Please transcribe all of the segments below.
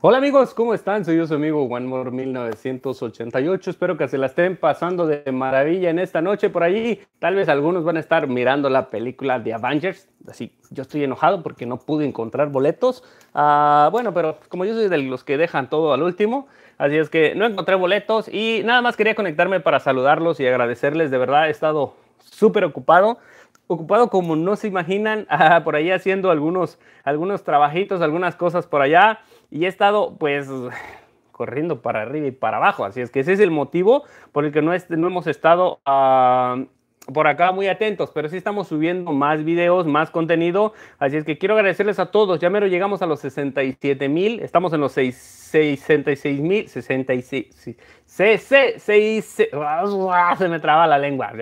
Hola amigos, ¿cómo están? Soy yo su amigo OneMore 1988. Espero que se la estén pasando de maravilla en esta noche por allí. Tal vez algunos van a estar mirando la película de Avengers. Así, yo estoy enojado porque no pude encontrar boletos. Ah, bueno, pero como yo soy de los que dejan todo al último, así es que no encontré boletos y nada más quería conectarme para saludarlos y agradecerles. De verdad, he estado súper ocupado ocupado como no se imaginan, ah, por ahí haciendo algunos, algunos trabajitos, algunas cosas por allá y he estado pues corriendo para arriba y para abajo. Así es que ese es el motivo por el que no, no hemos estado ah, por acá muy atentos, pero sí estamos subiendo más videos, más contenido. Así es que quiero agradecerles a todos. Ya mero llegamos a los 67 mil, estamos en los 6, 66 mil, 66, sí, se, ah, se, me traba la lengua.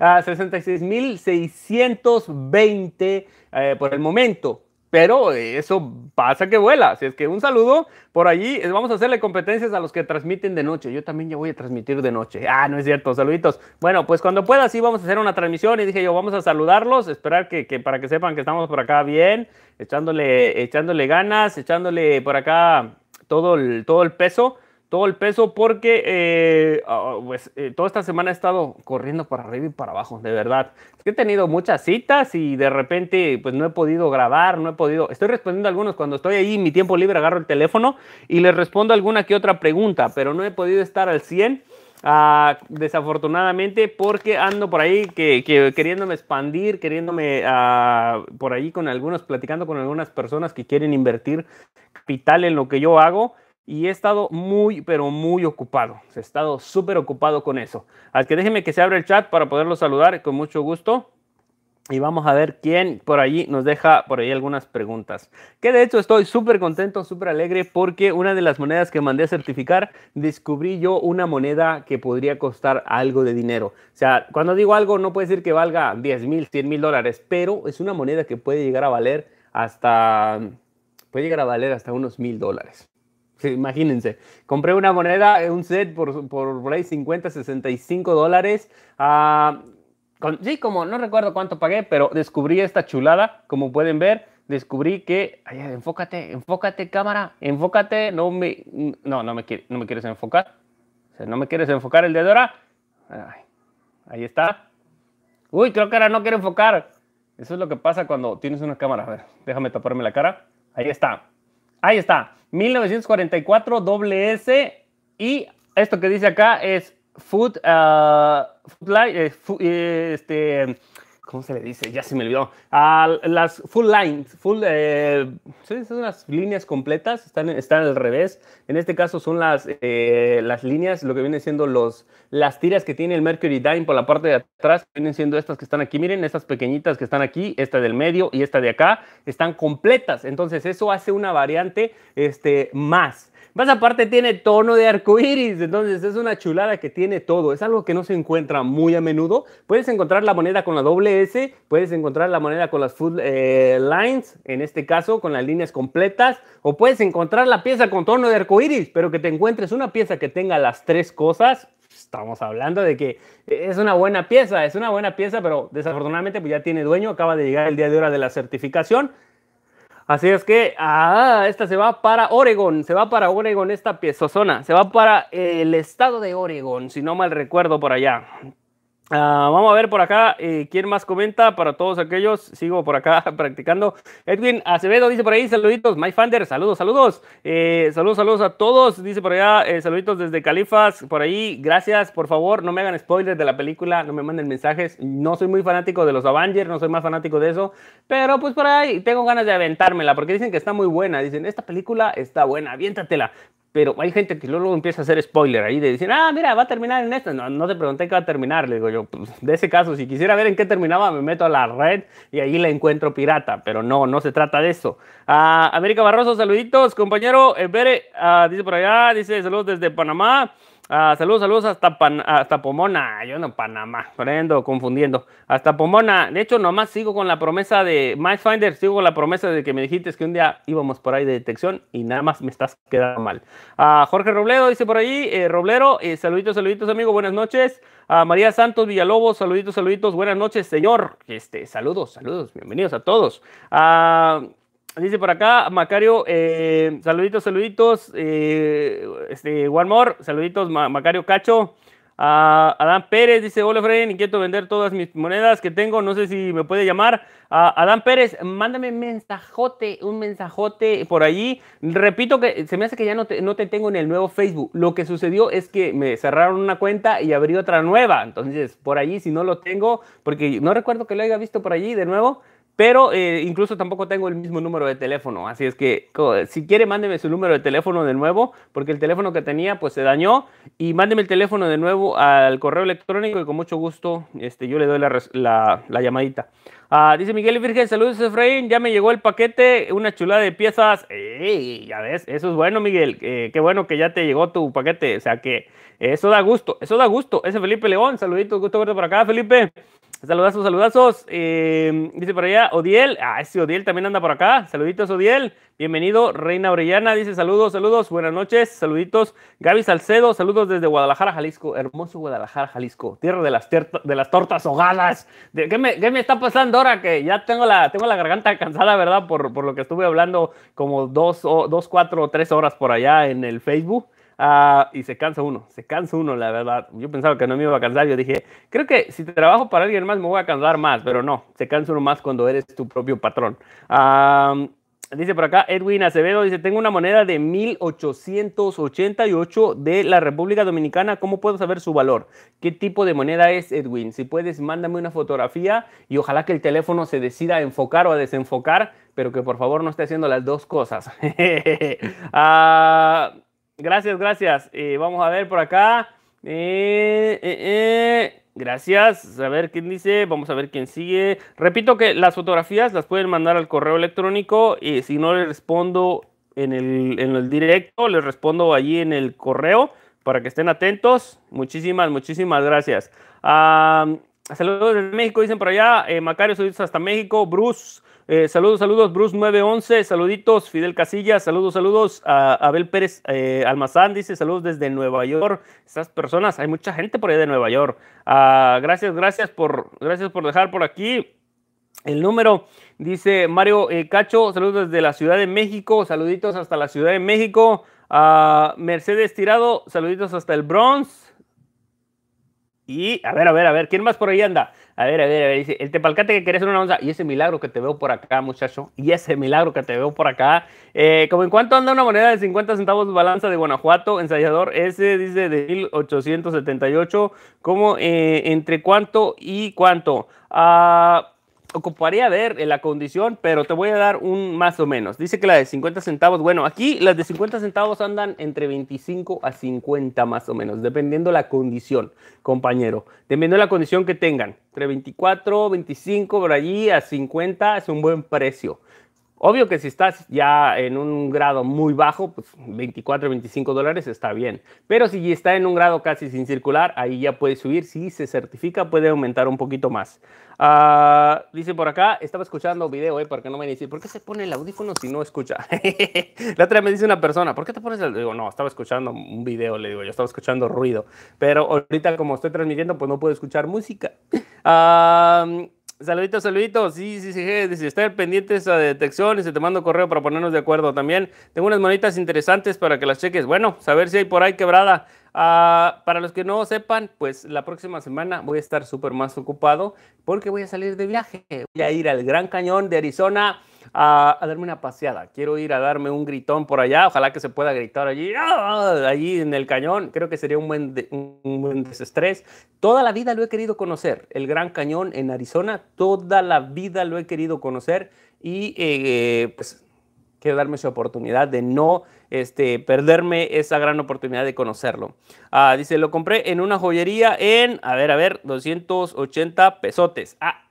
Ah, a 66 mil 620 eh, por el momento pero eso pasa que vuela. si es que un saludo por allí. Vamos a hacerle competencias a los que transmiten de noche. Yo también ya voy a transmitir de noche. Ah, no es cierto, saluditos. Bueno, pues cuando pueda, sí vamos a hacer una transmisión. Y dije yo, vamos a saludarlos, esperar que, para que sepan que estamos por acá bien, echándole, echándole ganas, echándole por acá todo todo el peso todo el peso porque eh, ah, ah, pues, eh, toda esta semana he estado corriendo para arriba y para abajo, de verdad. he tenido muchas citas y de repente pues no he podido grabar, no he podido... Estoy respondiendo a algunos cuando estoy ahí, mi tiempo libre agarro el teléfono y les respondo alguna que otra pregunta, pero no he podido estar al 100. Ah, desafortunadamente porque ando por ahí que, queriéndome expandir, queriéndome por ahí con algunos, platicando con algunas personas que quieren invertir capital en lo que yo hago y he estado muy, pero muy ocupado. He estado súper ocupado con eso. Así que déjenme que se abra el chat para poderlo saludar con mucho gusto. Y vamos a ver quién por allí nos deja por ahí algunas preguntas. Que de hecho estoy súper contento, súper alegre porque una de las monedas que mandé a certificar, descubrí yo una moneda que podría costar algo de dinero. O sea, cuando digo algo no puede decir que valga 10 mil, 100 mil dólares, pero es una moneda que puede llegar a valer hasta, puede llegar a valer hasta unos mil dólares imagínense, compré una moneda, eh, un set por, por, ahí 50, 65 dólares. Ah, sí, como no recuerdo cuánto pagué, pero descubrí esta chulada, como pueden ver. Descubrí que, enfócate, enfócate cámara, enfócate, no me, no, no me, no me quieres enfocar. O sea, no me quieres enfocar el dedo ahora. ahí está. Uy, creo que ahora no quiero enfocar. Eso es lo que pasa cuando tienes una cámara. A ver, déjame taparme la cara. Ahí está. Ahí está. 1944 WS y esto que dice acá es Food, uh, este, ¿cómo se le dice? Ya se me olvidó. A las full lines, full, eh, son las líneas completas, están, están al revés. En este caso son las, eh, las líneas, lo que vienen siendo los, las tiras que tiene el Mercury Dime por la parte de atrás, vienen siendo estas que están aquí. Miren, estas pequeñitas que están aquí, esta del medio y esta de acá, están completas. Entonces eso hace una variante este, más. Más aparte tiene tono de arcoíris, entonces es una chulada que tiene todo. Es algo que no se encuentra muy a menudo. Puedes encontrar la moneda con la doble S, puedes encontrar la moneda con las full eh, lines, en este caso con las líneas completas, o puedes encontrar la pieza con tono de arcoíris, pero que te encuentres una pieza que tenga las tres cosas. Estamos hablando de que es una buena pieza, es una buena pieza, pero desafortunadamente pues ya tiene dueño, acaba de llegar el día de hora de la certificación. Así es que, ah, esta se va para Oregon, se va para Oregon esta piezozona, se va para el estado de Oregon, si no mal recuerdo por allá. Ah, vamos a ver por acá eh, quién más comenta para todos aquellos. Sigo por acá practicando. Edwin Acevedo dice por ahí: saluditos. My Fander, saludos, saludos. Eh, saludos, saludos a todos. Dice por allá: eh, saluditos desde Califas. Por ahí, gracias. Por favor, no me hagan spoilers de la película, no me manden mensajes. No soy muy fanático de los Avengers, no soy más fanático de eso. Pero pues por ahí tengo ganas de aventármela porque dicen que está muy buena. Dicen: Esta película está buena, aviéntatela pero hay gente que luego empieza a hacer spoiler ahí de decir, ah, mira, va a terminar en esto. No, te pregunté qué va a terminar, le digo yo, pues, de ese caso, si quisiera ver en qué terminaba, me meto a la red y ahí la encuentro pirata, pero no, no se trata de eso. Ah, América Barroso, saluditos, compañero, eh, Bere, ah, dice por allá, dice saludos desde Panamá. Ah, saludos, saludos hasta, hasta Pomona. Yo no, Panamá. Prendo, confundiendo. Hasta Pomona. De hecho, nomás sigo con la promesa de MyFinder. Sigo con la promesa de que me dijiste que un día íbamos por ahí de detección y nada más me estás quedando mal. Ah, Jorge Robledo dice por ahí. Eh, Roblero, eh, saluditos, saluditos, amigo. Buenas noches. Ah, María Santos Villalobos, saluditos, saluditos. Buenas noches, señor. Este, saludos, saludos. Bienvenidos a todos. Ah. Dice por acá, Macario, eh, saluditos, saluditos. Eh, este, one more, saluditos, Macario Cacho. A Adán Pérez dice: Hola, Fren, inquieto vender todas mis monedas que tengo. No sé si me puede llamar. A Adán Pérez, mándame un mensajote, un mensajote por allí. Repito que se me hace que ya no te, tengo en el nuevo Facebook. Lo que sucedió es que me cerraron una cuenta y abrí otra nueva. Entonces, por allí, si no lo tengo, porque no recuerdo que lo haya visto por allí de nuevo. Pero eh, incluso tampoco tengo el mismo número de teléfono. Así es que si quiere, mándeme su número de teléfono de nuevo, porque el teléfono que tenía pues se dañó. Y mándeme el teléfono de nuevo al correo electrónico y con mucho gusto este, yo le doy la, la, llamadita. Ah, dice Miguel Virgen, saludos Efraín, ya me llegó el paquete, una chulada de piezas. Ey, ya ves, eso es bueno Miguel, eh, qué bueno que ya te llegó tu paquete. O sea que eso da gusto, eso da gusto. Ese Felipe León, saluditos, gusto verte por acá Felipe. Saludazos, saludazos. Eh, dice por allá, Odiel. Ah, ese Odiel también anda por acá. Saluditos, Odiel. Bienvenido, Reina Orellana. Dice saludos, saludos. Buenas noches, saluditos. Gaby Salcedo, saludos desde Guadalajara, Jalisco. Hermoso Guadalajara, Jalisco. Tierra de las, de las tortas hogadas. qué, me, está pasando ahora? Que ya tengo la, tengo la garganta cansada, ¿verdad? Por, por lo que estuve hablando como dos, o, dos, cuatro o tres horas por allá en el Facebook. Ah, y se cansa uno, se cansa uno, la verdad. Yo pensaba que no me iba a cansar, yo dije, creo que si trabajo para alguien más me voy a cansar más, pero no, se cansa uno más cuando eres tu propio patrón. dice por acá Edwin Acevedo, dice, tengo una moneda de 1888 de la República Dominicana, ¿cómo puedo saber su valor? ¿Qué tipo de moneda es Edwin? Si puedes, mándame una fotografía y ojalá que el teléfono se decida a enfocar o a desenfocar, pero que por favor no esté haciendo las dos cosas. uh, Gracias, gracias. Eh, vamos a ver por acá. Eh, eh, gracias. A ver quién dice. Vamos a ver quién sigue. Repito que las fotografías las pueden mandar al correo electrónico. y si no les respondo en el, en el directo, les respondo allí en el correo para que estén atentos. Muchísimas, muchísimas gracias. Ah, Saludos desde México, dicen por allá. Eh, Macario, saluditos hasta México. Bruce, eh, saludos, saludos. Bruce 911, saluditos. Fidel Casillas, saludos, saludos. A Abel Pérez eh, Almazán dice saludos desde Nueva York. Estas personas, hay mucha gente por allá de Nueva York. Ah, gracias, gracias por, gracias por dejar por aquí. El número dice Mario Cacho, saludos desde la Ciudad de México, saluditos hasta la Ciudad de México. Ah, Mercedes Tirado, saluditos hasta el Bronx. Y, a ver, a ver, a ver, ¿quién más por ahí anda? A ver, a ver, a ver, dice, el tepalcate que querés una onza, y ese milagro que te veo por acá, muchacho, y ese milagro que te veo por acá. Eh, como en cuanto anda una moneda de 50 centavos balanza de Guanajuato, ensayador, ese dice de 1878, ¿Cómo? Eh, entre cuánto y cuánto. Ah ocuparía ver eh, la condición, pero te voy a dar un más o menos. Dice que la de 50 centavos, bueno, aquí las de 50 centavos andan entre 25 a 50 más o menos, dependiendo la condición, compañero. Dependiendo la condición que tengan, entre 24, 25, por allí a 50 es un buen precio. Obvio que si estás ya en un grado muy bajo, pues 24, 25 dólares está bien. Pero si está en un grado casi sin circular, ahí ya puede subir. Si se certifica, puede aumentar un poquito más. Ah, dice por acá, estaba escuchando video, eh, porque no me dice, ¿por qué se pone el audífono si no escucha? la otra me dice una persona, ¿por qué te pones el Digo, no, estaba escuchando un video, le digo, yo estaba escuchando ruido. Pero ahorita como estoy transmitiendo, pues no puedo escuchar música. Ah... Saluditos, saluditos. Sí, sí, sí. Si estar pendientes a se te mando correo para ponernos de acuerdo. También tengo unas manitas interesantes para que las cheques. Bueno, saber si hay por ahí quebrada. Ah, para los que no sepan, pues la próxima semana voy a estar súper más ocupado porque voy a salir de viaje. Voy a ir al Gran Cañón de Arizona a, darme una paseada, quiero ir a darme un gritón por allá, ojalá que se pueda gritar allí, ¡ah! allí en el cañón, creo que sería un buen, un buen desestrés. Toda la vida lo he querido conocer, el Gran Cañón en Arizona, toda la vida lo he querido conocer y eh, pues quiero darme esa oportunidad de no este, perderme esa gran oportunidad de conocerlo. Ah, dice, lo compré en una joyería en, a ver, a ver, 280 pesotes. Ah,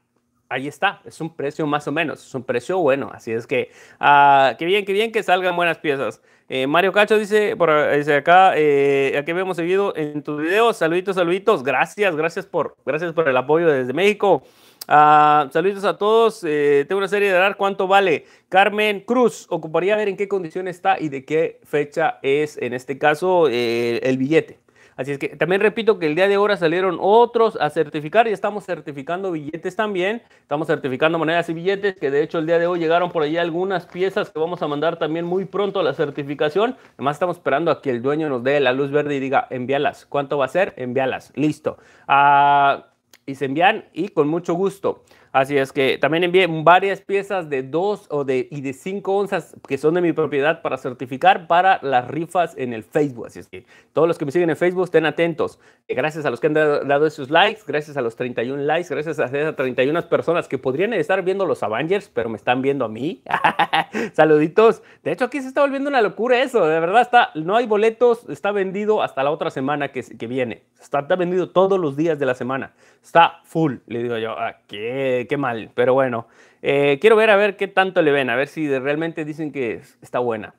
ahí está, es un precio más o menos, es un precio bueno, así es que, uh, qué bien, qué bien que salgan buenas piezas. Eh, Mario Cacho dice, por, dice acá, eh, aquí hemos seguido en tu videos, saluditos, saluditos, gracias, gracias por, gracias por el apoyo desde México. Ah, saludos a todos. Eh, tengo una serie de dar cuánto vale. Carmen Cruz, ocuparía ver en qué condición está y de qué fecha es, en este caso, eh, el billete. Así es que también repito que el día de ahora salieron otros a certificar y estamos certificando billetes también. Estamos certificando monedas y billetes que de hecho el día de hoy llegaron por allí algunas piezas que vamos a mandar también muy pronto a la certificación. Además estamos esperando a que el dueño nos dé la luz verde y diga envíalas. ¿Cuánto va a ser? Envíalas. Listo. Ah, y se envían y con mucho gusto. Así es que también envié varias piezas de 2 o de, y de 5 onzas que son de mi propiedad para certificar para las rifas en el Facebook. Así es que todos los que me siguen en Facebook estén atentos. Eh, gracias a los que han dado, esos likes, gracias a los 31 likes, gracias a esas 31 personas que podrían estar viendo los Avengers, pero me están viendo a mí. Saluditos. De hecho, aquí se está volviendo una locura eso. De verdad, está, no hay boletos, está vendido hasta la otra semana que, que viene. Está, vendido todos los días de la semana. Está full. Le digo yo, ¿a ah, qué? qué, mal, pero bueno. Eh, quiero ver a ver qué tanto le ven, a ver si realmente dicen que está buena.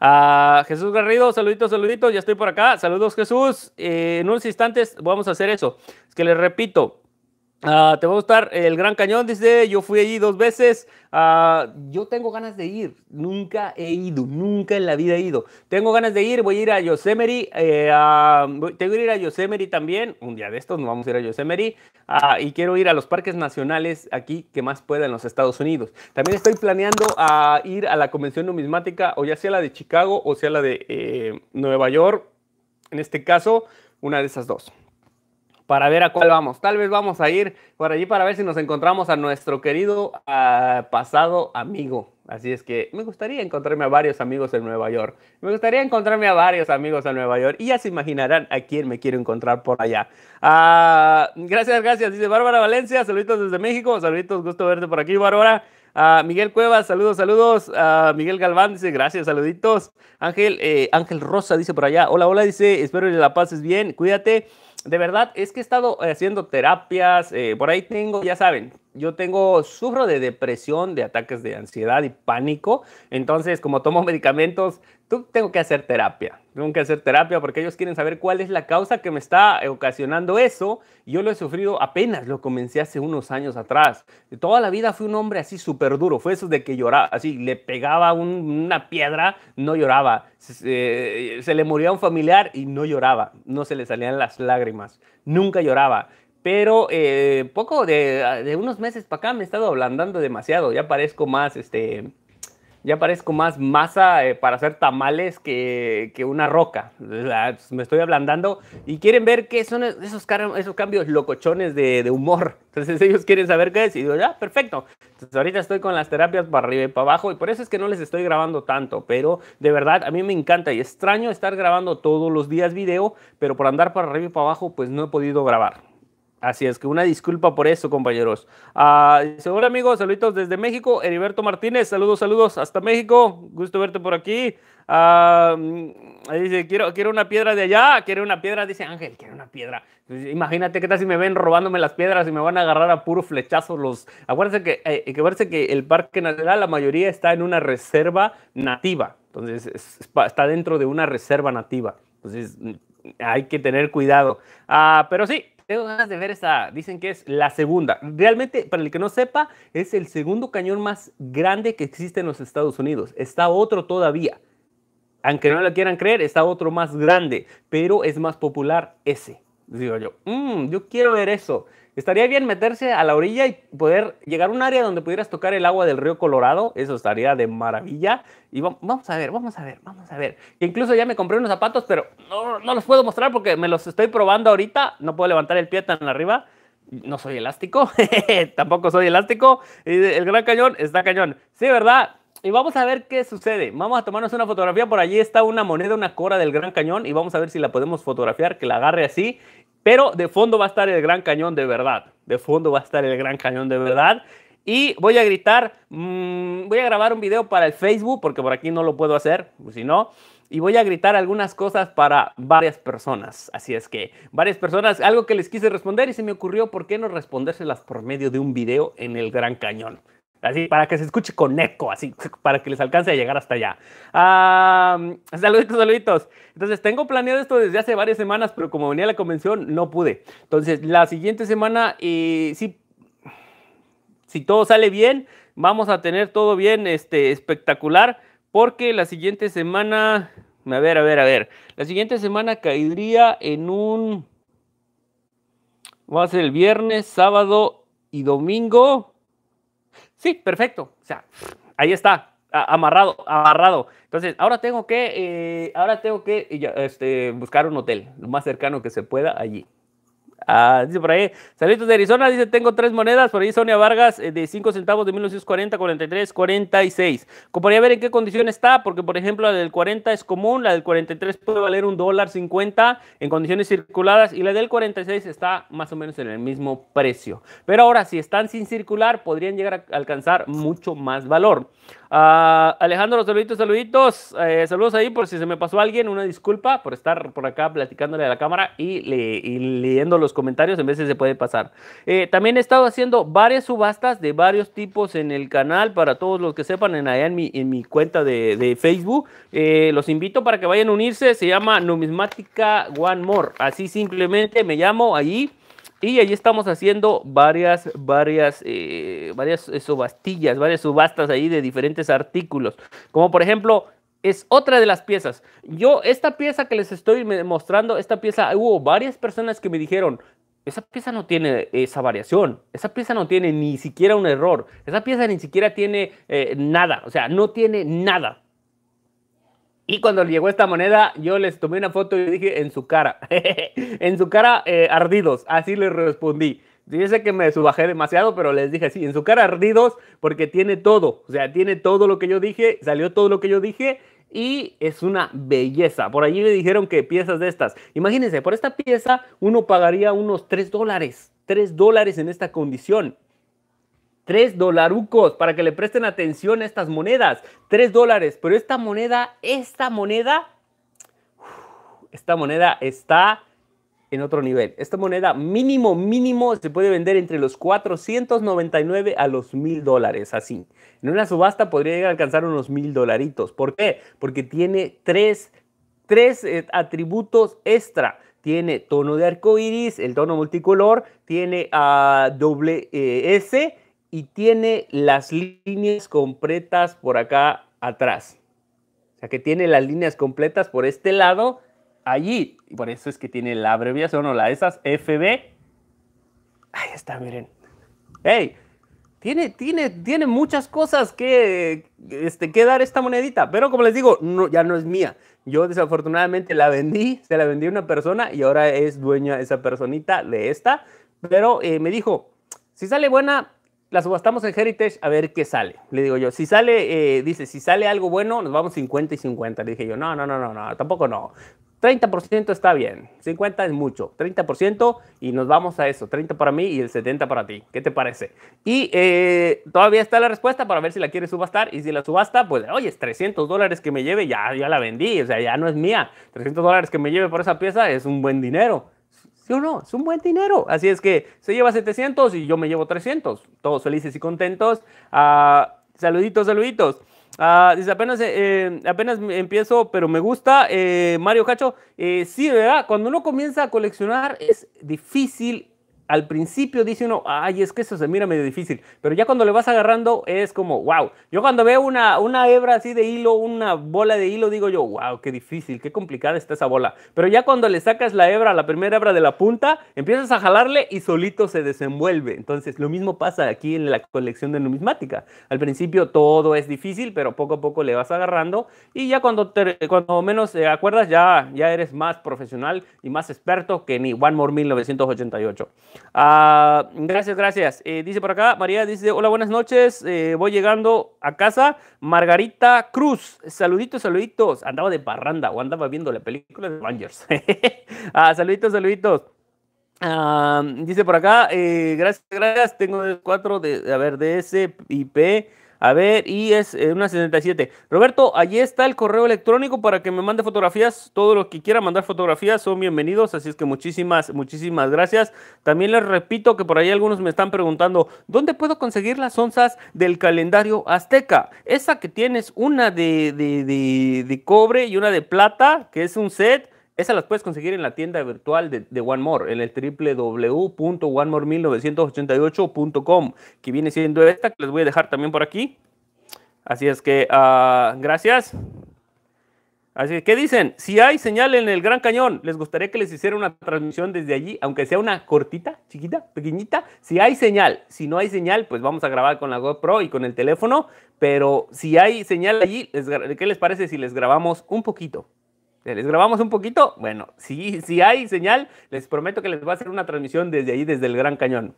Ah, Jesús Garrido, saluditos, saluditos, ya estoy por acá. Saludos Jesús. Eh, en unos instantes vamos a hacer eso. Es que les repito, Ah, te va a gustar el Gran Cañón, dice, yo fui allí dos veces, ah, yo tengo ganas de ir, nunca he ido, nunca en la vida he ido, tengo ganas de ir, voy a ir a Yosemite, eh, tengo que ir a Yosemite también, un día de estos nos vamos a ir a Yosemite, ah, y quiero ir a los parques nacionales aquí que más pueda en los Estados Unidos. También estoy planeando ir a la convención numismática, o ya sea la de Chicago o sea la de eh, Nueva York, en este caso, una de esas dos para ver a cuál vamos. Tal vez vamos a ir por allí para ver si nos encontramos a nuestro querido ah, pasado amigo. Así es que me gustaría encontrarme a varios amigos en Nueva York. Me gustaría encontrarme a varios amigos en Nueva York. Y ya se imaginarán a quién me quiero encontrar por allá. Ah, gracias, gracias. Dice Bárbara Valencia. Saluditos desde México. Saluditos. Gusto verte por aquí, Bárbara. Ah, Miguel Cuevas, saludos, saludos. Miguel Galván dice, gracias, saluditos. Ángel, eh, Ángel Rosa dice por allá, hola, hola, dice, espero que la pases bien, cuídate de verdad es que he estado haciendo terapias, eh, por ahí tengo, ya saben, yo tengo, sufro de depresión, de ataques de ansiedad y pánico, entonces como tomo medicamentos, tengo que hacer terapia, tengo que hacer terapia porque ellos quieren saber cuál es la causa que me está ocasionando eso. Yo lo he sufrido apenas, lo comencé hace unos años atrás. Toda la vida fui un hombre así súper duro, fue eso de que lloraba, así le pegaba una piedra, no lloraba. Se, se le moría un familiar y no lloraba, no se le salían las lágrimas, nunca lloraba. Pero eh, poco de, de unos meses para acá me he estado ablandando demasiado, ya parezco más este ya parezco más masa eh, para hacer tamales que, una roca. me estoy ablandando y quieren ver qué son esos, cambios locochones de, de, humor. Entonces ellos quieren saber qué es y ya, perfecto. Entonces ahorita estoy con las terapias para arriba y para abajo y por eso es que no les estoy grabando tanto, pero de verdad a mí me encanta y extraño estar grabando todos los días video, pero por andar para arriba y para abajo pues no he podido grabar. Así es, que una disculpa por eso, compañeros. Ah, hola amigos, saluditos desde México. Heriberto Martínez, saludos, saludos hasta México. Gusto verte por aquí. Ah, mm, dice, quiero, quiero una piedra de allá, quiero una piedra, dice Ángel, quiero una piedra. Pues, imagínate qué tal si me ven robándome las piedras y me van a agarrar a puro flechazo los... Acuérdense que, eh, que, el Parque Nacional, la mayoría está en una reserva nativa. Entonces, está dentro de una reserva nativa. Entonces, mm, hay que tener cuidado. Ah, pero sí, tengo ganas de ver esa. Dicen que es la segunda. Realmente, para el que no sepa, es el segundo cañón más grande que existe en los Estados Unidos. Está otro todavía. Aunque no lo quieran creer, está otro más grande, pero es más popular ese. Digo yo, mmm, yo quiero ver eso. Estaría bien meterse a la orilla y poder llegar a un área donde pudieras tocar el agua del río Colorado. Eso estaría de maravilla. Y vamos a ver, vamos a ver, vamos a ver. incluso ya me compré unos zapatos, pero no, no los puedo mostrar porque me los estoy probando ahorita. No puedo levantar el pie tan arriba no soy elástico, tampoco soy elástico. El Gran Cañón está cañón. Sí, ¿verdad? Y vamos a ver qué sucede. Vamos a tomarnos una fotografía. Por allí está una moneda, una cora del Gran Cañón. Y vamos a ver si la podemos fotografiar, que la agarre así. Pero de fondo va a estar el Gran Cañón de verdad. De fondo va a estar el Gran Cañón de verdad. Y voy a gritar, mm, voy a grabar un video para el Facebook, porque por aquí no lo puedo hacer, pues si no. Y voy a gritar algunas cosas para varias personas. Así es que, varias personas, algo que les quise responder y se me ocurrió, ¿por qué no respondérselas por medio de un video en el Gran Cañón? Así, para que se escuche con eco, así, para que les alcance a llegar hasta allá. saluditos, saluditos. Entonces, tengo planeado esto desde hace varias semanas, pero como venía a la convención, no pude. Entonces, la siguiente semana, sí, si todo sale bien, vamos a tener todo bien, este, espectacular, porque la siguiente semana, a ver, a ver, a ver, la siguiente semana caería en un, va a ser el viernes, sábado y domingo. Sí, perfecto. O sea, ahí está, amarrado, amarrado. Entonces, ahora tengo que, eh, ahora tengo que este, buscar un hotel lo más cercano que se pueda allí. Ah, dice por ahí, saludos de Arizona, dice, tengo tres monedas, por ahí Sonia Vargas eh, de 5 centavos de 1940, 43, 46. Como podría ver en qué condición está, porque por ejemplo la del 40 es común, la del 43 puede valer un dólar 50 en condiciones circuladas y la del 46 está más o menos en el mismo precio. Pero ahora, si están sin circular, podrían llegar a alcanzar mucho más valor. Ah, Alejandro, saluditos, saluditos. Eh, saludos ahí por si se me pasó alguien. Una disculpa por estar por acá platicándole a la cámara y, leyendo los comentarios. En veces se puede pasar. Eh, también he estado haciendo varias subastas de varios tipos en el canal. Para todos los que sepan, en allá en mi, cuenta de, Facebook. Eh, los invito para que vayan a unirse. Se llama Numismática One More. Así simplemente me llamo ahí y allí estamos haciendo varias, varias, eh, varias eh, subastillas, varias subastas ahí de diferentes artículos. Como por ejemplo, es otra de las piezas. Yo, esta pieza que les estoy mostrando, esta pieza, hubo varias personas que me dijeron, esa pieza no tiene eh, esa variación, esa pieza no tiene ni siquiera un error, esa pieza ni siquiera tiene nada, o sea, no tiene nada. Y cuando llegó esta moneda, yo les tomé una foto y dije en su cara, en su cara eh, ardidos, así les respondí. Yo sé que me subajé demasiado, pero les dije sí, en su cara ardidos, porque tiene todo, o sea, tiene todo lo que yo dije, salió todo lo que yo dije y es una belleza. Por allí me dijeron que piezas de estas, imagínense, por esta pieza uno pagaría unos 3 dólares, 3 dólares en esta condición. 3 dolarucos para que le presten atención a estas monedas. 3 dólares. Pero esta moneda, esta moneda, esta moneda está en otro nivel. Esta moneda mínimo, mínimo se puede vender entre los 499 a los 1000 dólares. Así. En una subasta podría llegar a alcanzar unos 1000 dolaritos. ¿Por qué? Porque tiene 3 tres eh, atributos extra. Tiene tono de arco iris, el tono multicolor, tiene a ah, doble eh, S y tiene las líneas completas por acá atrás. O sea, que tiene las líneas completas por este lado, allí. Y por eso es que tiene la abreviación o la esas FB. Ahí está, miren. ¡Ey! Tiene, tiene, tiene muchas cosas que, este, que dar esta monedita. Pero como les digo, no, ya no es mía. Yo desafortunadamente la vendí, se la vendí a una persona y ahora es dueña esa personita de esta. Pero eh, me dijo, si sale buena, la subastamos en Heritage a ver qué sale. Le digo yo, si sale, eh, dice, si sale algo bueno, nos vamos 50 y 50. Le dije yo, no, no, no, no, no, tampoco no. 30% está bien, 50 es mucho, 30% y nos vamos a eso, 30 para mí y el 70 para ti, ¿qué te parece? Y eh, todavía está la respuesta para ver si la quiere subastar y si la subasta, pues oye, es 300 dólares que me lleve, ya, ya la vendí, o sea, ya no es mía, 300 dólares que me lleve por esa pieza es un buen dinero. No, no? Es un buen dinero. Así es que se lleva 700 y yo me llevo 300. Todos felices y contentos. Ah, saluditos, saluditos. Ah, dice, apenas, eh, apenas empiezo, pero me gusta. Eh, Mario Cacho, eh, sí, ¿verdad? Cuando uno comienza a coleccionar es difícil al principio dice uno, ay, es que eso se mira medio difícil, pero ya cuando le vas agarrando es como, wow. Yo cuando veo una, una hebra así de hilo, una bola de hilo, digo yo, wow, qué difícil, qué complicada está esa bola. Pero ya cuando le sacas la hebra, la primera hebra de la punta, empiezas a jalarle y solito se desenvuelve. Entonces, lo mismo pasa aquí en la colección de numismática. Al principio todo es difícil, pero poco a poco le vas agarrando y ya cuando, te, cuando menos te acuerdas, ya, ya eres más profesional y más experto que ni One More 1988. Ah, gracias, gracias. Eh, dice por acá, María dice, hola, buenas noches. Eh, voy llegando a casa. Margarita Cruz, saluditos, saluditos. Andaba de parranda o andaba viendo la película de Rangers. Ah, saluditos, saluditos. Ah, dice por acá, eh, gracias, gracias. Tengo el 4 de, a ver, S y P. A ver, y es eh, una 67. Roberto, allí está el correo electrónico para que me mande fotografías. Todos los que quieran mandar fotografías son bienvenidos, así es que muchísimas, muchísimas gracias. También les repito que por ahí algunos me están preguntando, ¿dónde puedo conseguir las onzas del calendario azteca? Esa que tienes una de, de cobre y una de plata, que es un set esas las puedes conseguir en la tienda virtual de, One More, en el www.onemore1988.com, que viene siendo esta, que les voy a dejar también por aquí. Así es que, ah, gracias. Así que, ¿qué dicen? Si hay señal en el Gran Cañón, les gustaría que les hiciera una transmisión desde allí, aunque sea una cortita, chiquita, pequeñita. Si hay señal, si no hay señal, pues vamos a grabar con la GoPro y con el teléfono, pero si hay señal allí, ¿qué les parece si les grabamos un poquito? ¿Les grabamos un poquito? Bueno, si, si hay señal, les prometo que les va a hacer una transmisión desde ahí, desde el Gran Cañón.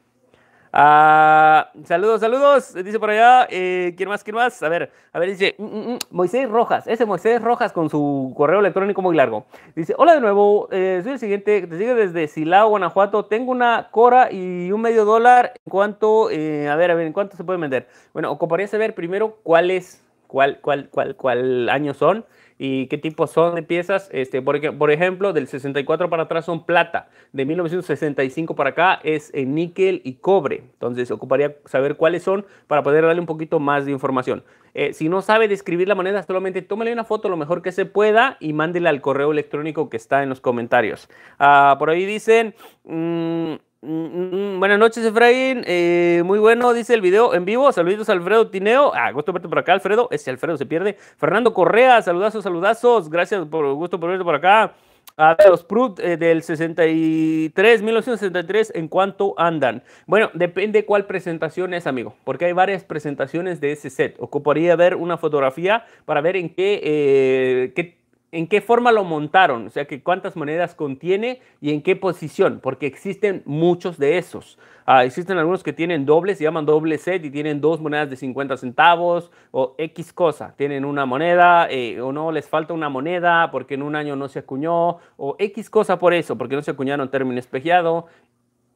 Ah, saludos, saludos. Dice por allá, eh, ¿quién más? ¿Quién más? A ver, a ver, dice mm, mm, mm, Moisés Rojas, ese Moisés Rojas con su correo electrónico muy largo. Dice: Hola de nuevo, eh, soy el siguiente, te sigue desde Silao, Guanajuato. Tengo una Cora y un medio dólar. ¿En cuánto? Eh, a ver, a ver, ¿en cuánto se puede vender? Bueno, ocuparía saber primero es cuál, cuál, cuál, cuál año son y qué tipo son de piezas. Este, por, por ejemplo, del 64 para atrás son plata, de 1965 para acá es eh, níquel y cobre. Entonces, ocuparía saber cuáles son para poder darle un poquito más de información. Eh, si no sabe describir la moneda, solamente tómale una foto lo mejor que se pueda y mándela al correo electrónico que está en los comentarios. Ah, por ahí dicen... Mm, Mm, mm, buenas noches, Efraín. Eh, muy bueno, dice el video en vivo. Saludos, Alfredo Tineo. Ah, gusto verte por acá, Alfredo. Ese Alfredo se pierde. Fernando Correa, saludazos, saludazos. Gracias por gusto por verte por acá. A los eh, del 63, 1963, ¿en cuanto andan? Bueno, depende cuál presentación es, amigo, porque hay varias presentaciones de ese set. Ocuparía ver una fotografía para ver en qué, eh, qué en qué forma lo montaron, o sea, que cuántas monedas contiene y en qué posición, porque existen muchos de esos. Ah, existen algunos que tienen dobles, se llaman doble set y tienen dos monedas de 50 centavos o X cosa. Tienen una moneda eh, o no les falta una moneda porque en un año no se acuñó o X cosa por eso, porque no se acuñaron términos espejeado.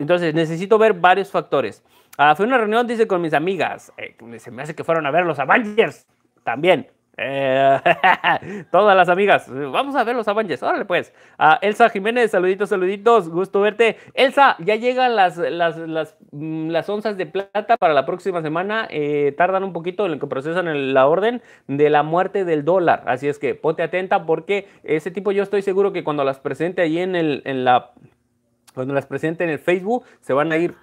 Entonces, necesito ver varios factores. Ah, fue una reunión, dice, con mis amigas. Eh, se me hace que fueron a ver los Avengers también. Eh, todas las amigas, vamos a ver los avances, Órale, pues. a Elsa Jiménez, saluditos, saluditos. Gusto verte. Elsa, ya llegan las, las, las, mm, onzas de plata para la próxima semana. Eh, tardan un poquito en lo que procesan la orden de la muerte del dólar. Así es que ponte atenta porque ese tipo, yo estoy seguro que cuando las presente ahí en, el, en la. Cuando las presente en el Facebook, se van a ir.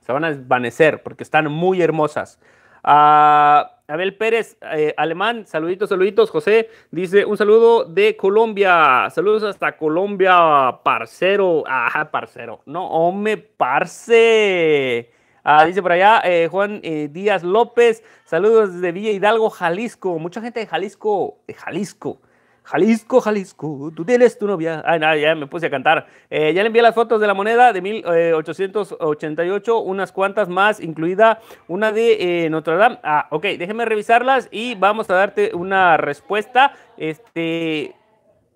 Se van a desvanecer porque están muy hermosas. A Abel Pérez, eh, alemán, saluditos, saluditos. José dice, un saludo de Colombia. Saludos hasta Colombia, parcero. Ajá, parcero. No, hombre, parce. Ah, dice por allá eh, Juan eh, Díaz López, saludos desde Villa Hidalgo, Jalisco. Mucha gente de Jalisco, de Jalisco. Jalisco, Jalisco, tú tienes tu novia. Ay, nada, ya me puse a cantar. Eh, ya le envié las fotos de la moneda de 1888, eh, unas cuantas más, incluida una de eh, Notre Dame. Ah, ok, déjeme revisarlas y vamos a darte una respuesta. Este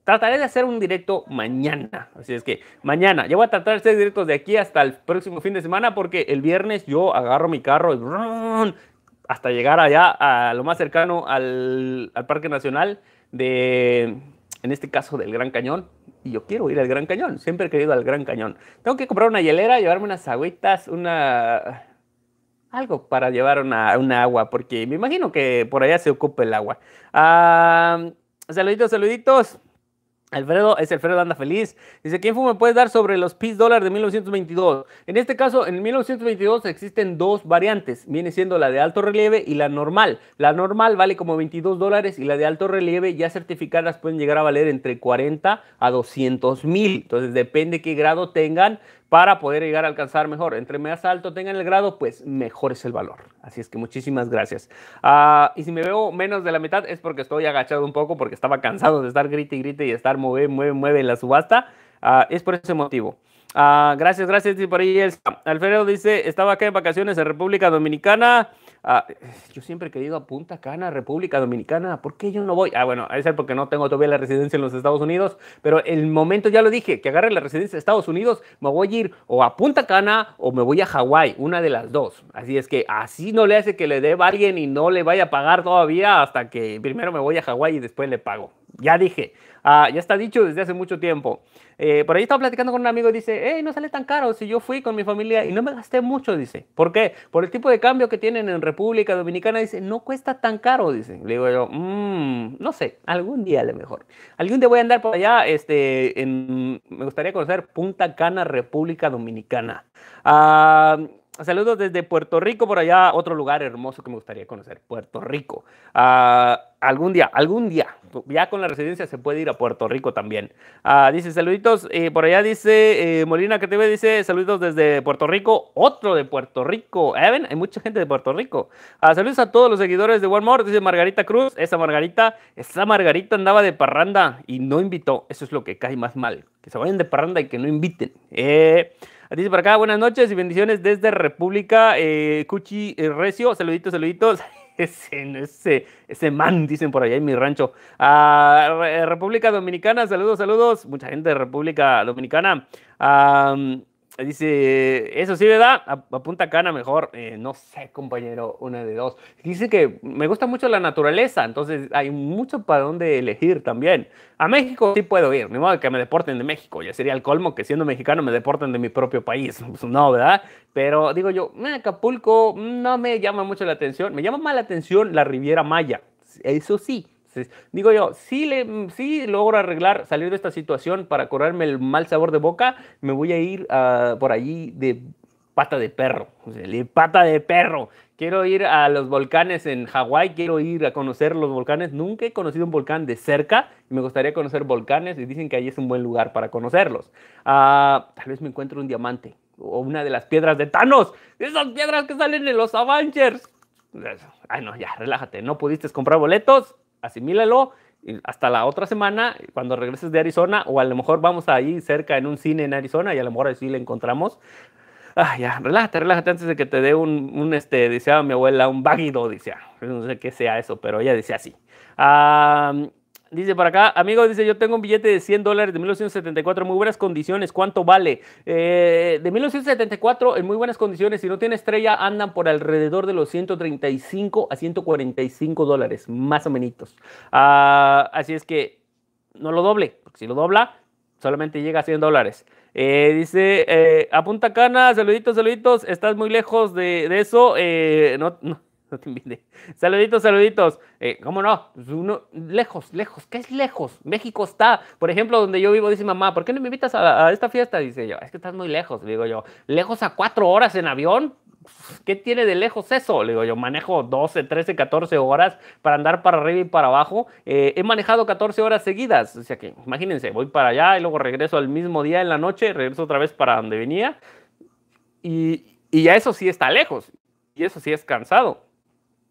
trataré de hacer un directo mañana. Así es que mañana. Ya voy a tratar de hacer directos de aquí hasta el próximo fin de semana porque el viernes yo agarro mi carro hasta llegar allá a lo más cercano al, al Parque Nacional de, en este caso, del Gran Cañón. Y yo quiero ir al Gran Cañón, siempre he querido al Gran Cañón. Tengo que comprar una hielera, llevarme unas agüitas, una... Algo para llevar una, agua, porque me imagino que por allá se ocupa el agua. Ah, saluditos, saluditos. Alfredo, es Alfredo anda feliz. Dice, ¿quién info me puedes dar sobre los PIS dólares de 1922? En este caso, en 1922 existen dos variantes. Viene siendo la de alto relieve y la normal. La normal vale como 22 dólares y la de alto relieve ya certificadas pueden llegar a valer entre 40 a 200 mil. Entonces, depende qué grado tengan para poder llegar a alcanzar mejor. Entre más alto tengan el grado, pues mejor es el valor. Así es que muchísimas gracias. Ah, y si me veo menos de la mitad es porque estoy agachado un poco, porque estaba cansado de estar grite y grite y estar mueve, mueve, mueve en la subasta. Ah, es por ese motivo. Ah, gracias, gracias. Y por ahí Alfredo dice, estaba acá en vacaciones en República Dominicana. Ah, yo siempre he querido a Punta Cana, República Dominicana. ¿Por qué yo no voy? Ah, bueno, es porque no tengo todavía la residencia en los Estados Unidos, pero el momento ya lo dije, que agarre la residencia de Estados Unidos, me voy a ir o a Punta Cana o me voy a Hawái, una de las dos. Así es que así no le hace que le deba a alguien y no le vaya a pagar todavía hasta que primero me voy a Hawái y después le pago ya dije, ah, ya está dicho desde hace mucho tiempo. Eh, por ahí estaba platicando con un amigo y dice, hey, no sale tan caro si yo fui con mi familia y no me gasté mucho, dice. ¿Por qué? Por el tipo de cambio que tienen en República Dominicana, dice, no cuesta tan caro, dice. Le digo yo, mmm, no sé, algún día a mejor. Algún día voy a andar por allá, este, en, me gustaría conocer Punta Cana, República Dominicana. Ah, Saludos desde Puerto Rico, por allá, otro lugar hermoso que me gustaría conocer, Puerto Rico. Ah, algún día, algún día, ya con la residencia se puede ir a Puerto Rico también. Ah, dice, saluditos, eh, por allá dice eh, Molina que dice, saludos desde Puerto Rico, otro de Puerto Rico. Ah, hay mucha gente de Puerto Rico. saludos a todos los seguidores de More. dice Margarita Cruz, esa Margarita, esa Margarita andaba de parranda y no invitó, eso es lo que cae más mal, que se vayan de parranda y que no inviten. Eh... Dice por acá, buenas noches y bendiciones desde República eh, Cuchi eh, Recio. Saluditos, saluditos. Ese, ese, ese, man, dicen por allá en mi rancho. Eh, República Dominicana, saludos, saludos. Mucha gente de República Dominicana. Eh, dice, eso sí, ¿verdad? Apunta cana mejor. Eh, no sé, compañero, una de dos. Dice que me gusta mucho la naturaleza, entonces hay mucho para dónde elegir también. A México sí puedo ir, ni modo que me deporten de México. Ya sería el colmo que siendo mexicano me deporten de mi propio país. Pues no, ¿verdad? Pero digo yo, eh, Acapulco mm, no me llama mucho la atención. Me llama más la atención la Riviera Maya. Eso sí, Digo yo, si, le, logro arreglar, salir de esta situación para correrme el mal sabor de boca, me voy a ir ah, por allí de pata de perro, de pata de perro. Quiero ir a los volcanes en Hawái, quiero ir a conocer los volcanes. Nunca he conocido un volcán de cerca y me gustaría conocer volcanes y dicen que ahí es un buen lugar para conocerlos. Ah, tal vez me encuentre un diamante o una de las piedras de Thanos, esas piedras que salen en los Avengers. Ay, no, ya, relájate, no pudiste comprar boletos, asimílalo hasta la otra semana, cuando regreses de Arizona, o a lo mejor vamos ahí cerca en un cine en Arizona y a lo mejor así le encontramos. Ah, ya, relájate, relájate antes de que te dé un, un este, decía mi abuela, un váguido, decía. No sé qué sea eso, pero ella decía así. Ah, Dice por acá, amigo, dice, yo tengo un billete de 100 dólares de 1974 en muy buenas condiciones, ¿cuánto vale? Eh, de 1974 en muy buenas condiciones, si no tiene estrella, andan por alrededor de los 135 a 145 dólares, más o menos. Ah, así es que no lo doble, porque si lo dobla, solamente llega a 100 dólares. Eh, dice, eh, apunta cana, saluditos, saluditos, estás muy lejos de, de eso, no, no Saluditos, saluditos. Eh, ¿Cómo no? Pues uno, lejos, lejos. ¿Qué es lejos? México está. Por ejemplo, donde yo vivo, dice mamá, ¿por qué no me invitas a, esta fiesta? Dice yo, es que estás muy lejos. Le digo yo, ¿lejos a cuatro horas en avión? ¿Qué tiene de lejos eso? Le digo yo, manejo 12, 13, 14 horas para andar para arriba y para abajo. Eh, he manejado 14 horas seguidas. O sea que, imagínense, voy para allá y luego regreso al mismo día en la noche, regreso otra vez para donde venía. y ya eso sí está lejos. Y eso sí es cansado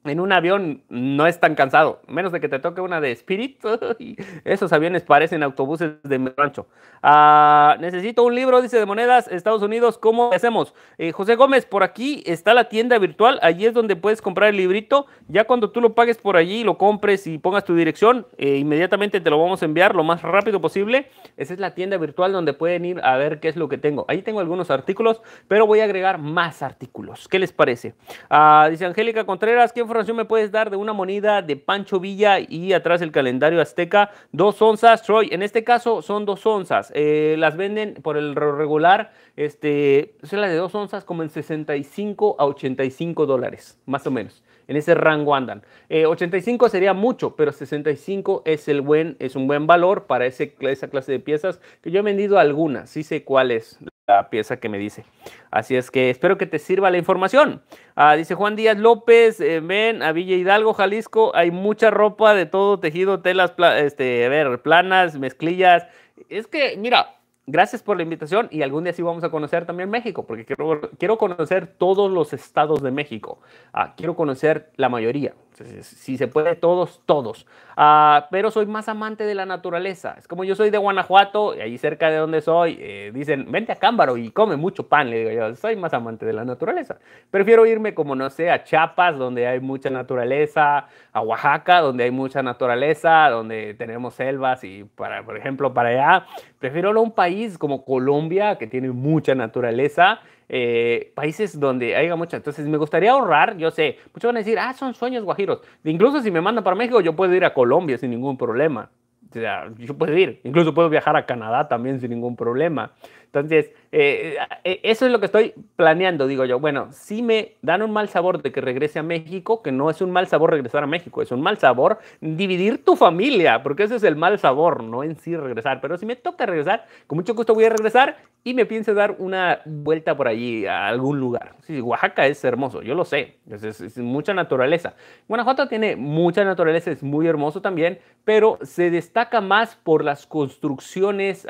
en un avión no es tan cansado, menos de que te toque una de Spirit. Esos aviones parecen autobuses de mi rancho. Ah, necesito un libro, dice de monedas, Estados Unidos, ¿cómo hacemos? Eh, José Gómez, por aquí está la tienda virtual, allí es donde puedes comprar el librito. Ya cuando tú lo pagues por allí, lo compres y pongas tu dirección, eh, inmediatamente te lo vamos a enviar lo más rápido posible. Esa es la tienda virtual donde pueden ir a ver qué es lo que tengo. Ahí tengo algunos artículos, pero voy a agregar más artículos. ¿Qué les parece? Ah, dice Angélica Contreras, ¿quién fue me puedes dar de una moneda de Pancho Villa y atrás el calendario azteca? Dos onzas, Troy. En este caso son dos onzas. Eh, las venden por el regular, este, son las de dos onzas como en 65 a 85 dólares, más o menos. En ese rango andan. 85 eh, sería mucho, pero 65 es, el buen, es un buen valor para ese, esa clase de piezas que yo he vendido algunas. Sí sé cuáles la pieza que me dice. Así es que espero que te sirva la información. Ah, dice Juan Díaz López, eh, ven a Villa Hidalgo, Jalisco, hay mucha ropa de todo tejido, telas, este, a ver, planas, mezclillas. Es que, mira, gracias por la invitación y algún día sí vamos a conocer también México, porque quiero, quiero conocer todos los estados de México. Ah, quiero conocer la mayoría, si se puede, todos, todos. Ah, pero soy más amante de la naturaleza. Es como yo soy de Guanajuato, y ahí cerca de donde soy, eh, dicen, vente a Cámbaro y come mucho pan, le digo yo, soy más amante de la naturaleza. Prefiero irme como, no sé, a Chiapas, donde hay mucha naturaleza, a Oaxaca, donde hay mucha naturaleza, donde tenemos selvas y, para, por ejemplo, para allá, prefiero a un país como Colombia, que tiene mucha naturaleza eh, países donde haya mucha Entonces, me gustaría ahorrar, yo sé, muchos van a decir, ah, son sueños guajiros. Incluso si me mandan para México, yo puedo ir a Colombia sin ningún problema. O sea, yo puedo ir, incluso puedo viajar a Canadá también sin ningún problema. Entonces, eh, eh, eh, eso es lo que estoy planeando, digo yo. Bueno, si me dan un mal sabor de que regrese a México, que no es un mal sabor regresar a México, es un mal sabor dividir tu familia, porque ese es el mal sabor, no en sí regresar. Pero si me toca regresar, con mucho gusto voy a regresar y me pienso dar una vuelta por allí, a algún lugar. Sí, Oaxaca es hermoso, yo lo sé, es, es, mucha naturaleza. Guanajuato tiene mucha naturaleza, es muy hermoso también, pero se destaca más por las construcciones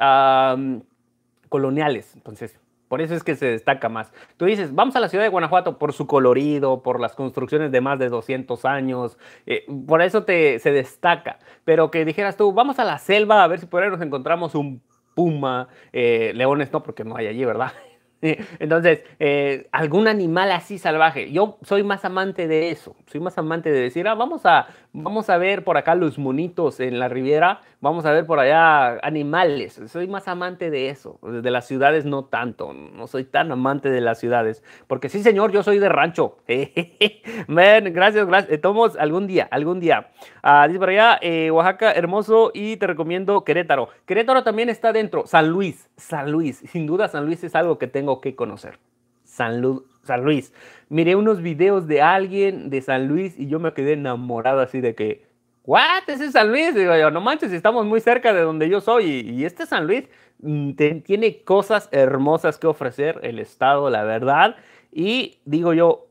coloniales. Entonces, por eso es que se destaca más. Tú dices, vamos a la ciudad de Guanajuato por su colorido, por las construcciones de más de 200 años, eh, por eso te, se destaca. Pero que dijeras tú, vamos a la selva a ver si por ahí nos encontramos un puma, eh, leones no, porque no hay allí, ¿verdad? Entonces, eh, algún animal así salvaje. Yo soy más amante de eso. Soy más amante de decir, ah, vamos a, vamos a ver por acá los monitos en la Riviera vamos a ver por allá animales. Soy más amante de eso. De las ciudades no tanto. No soy tan amante de las ciudades. Porque sí, señor, yo soy de rancho. gracias, gracias. Eh, tomos algún día, algún día. Ah, dice por allá, eh, Oaxaca, hermoso. Y te recomiendo Querétaro. Querétaro también está dentro. San Luis, San Luis. Sin duda, San Luis es algo que tengo que conocer. San, San Luis. Miré unos videos de alguien de San Luis y yo me quedé enamorado así de que ¿What? Ese es San Luis. Digo yo, no manches, estamos muy cerca de donde yo soy. Y, este San Luis mm, tiene cosas hermosas que ofrecer el Estado, la verdad. Y digo yo,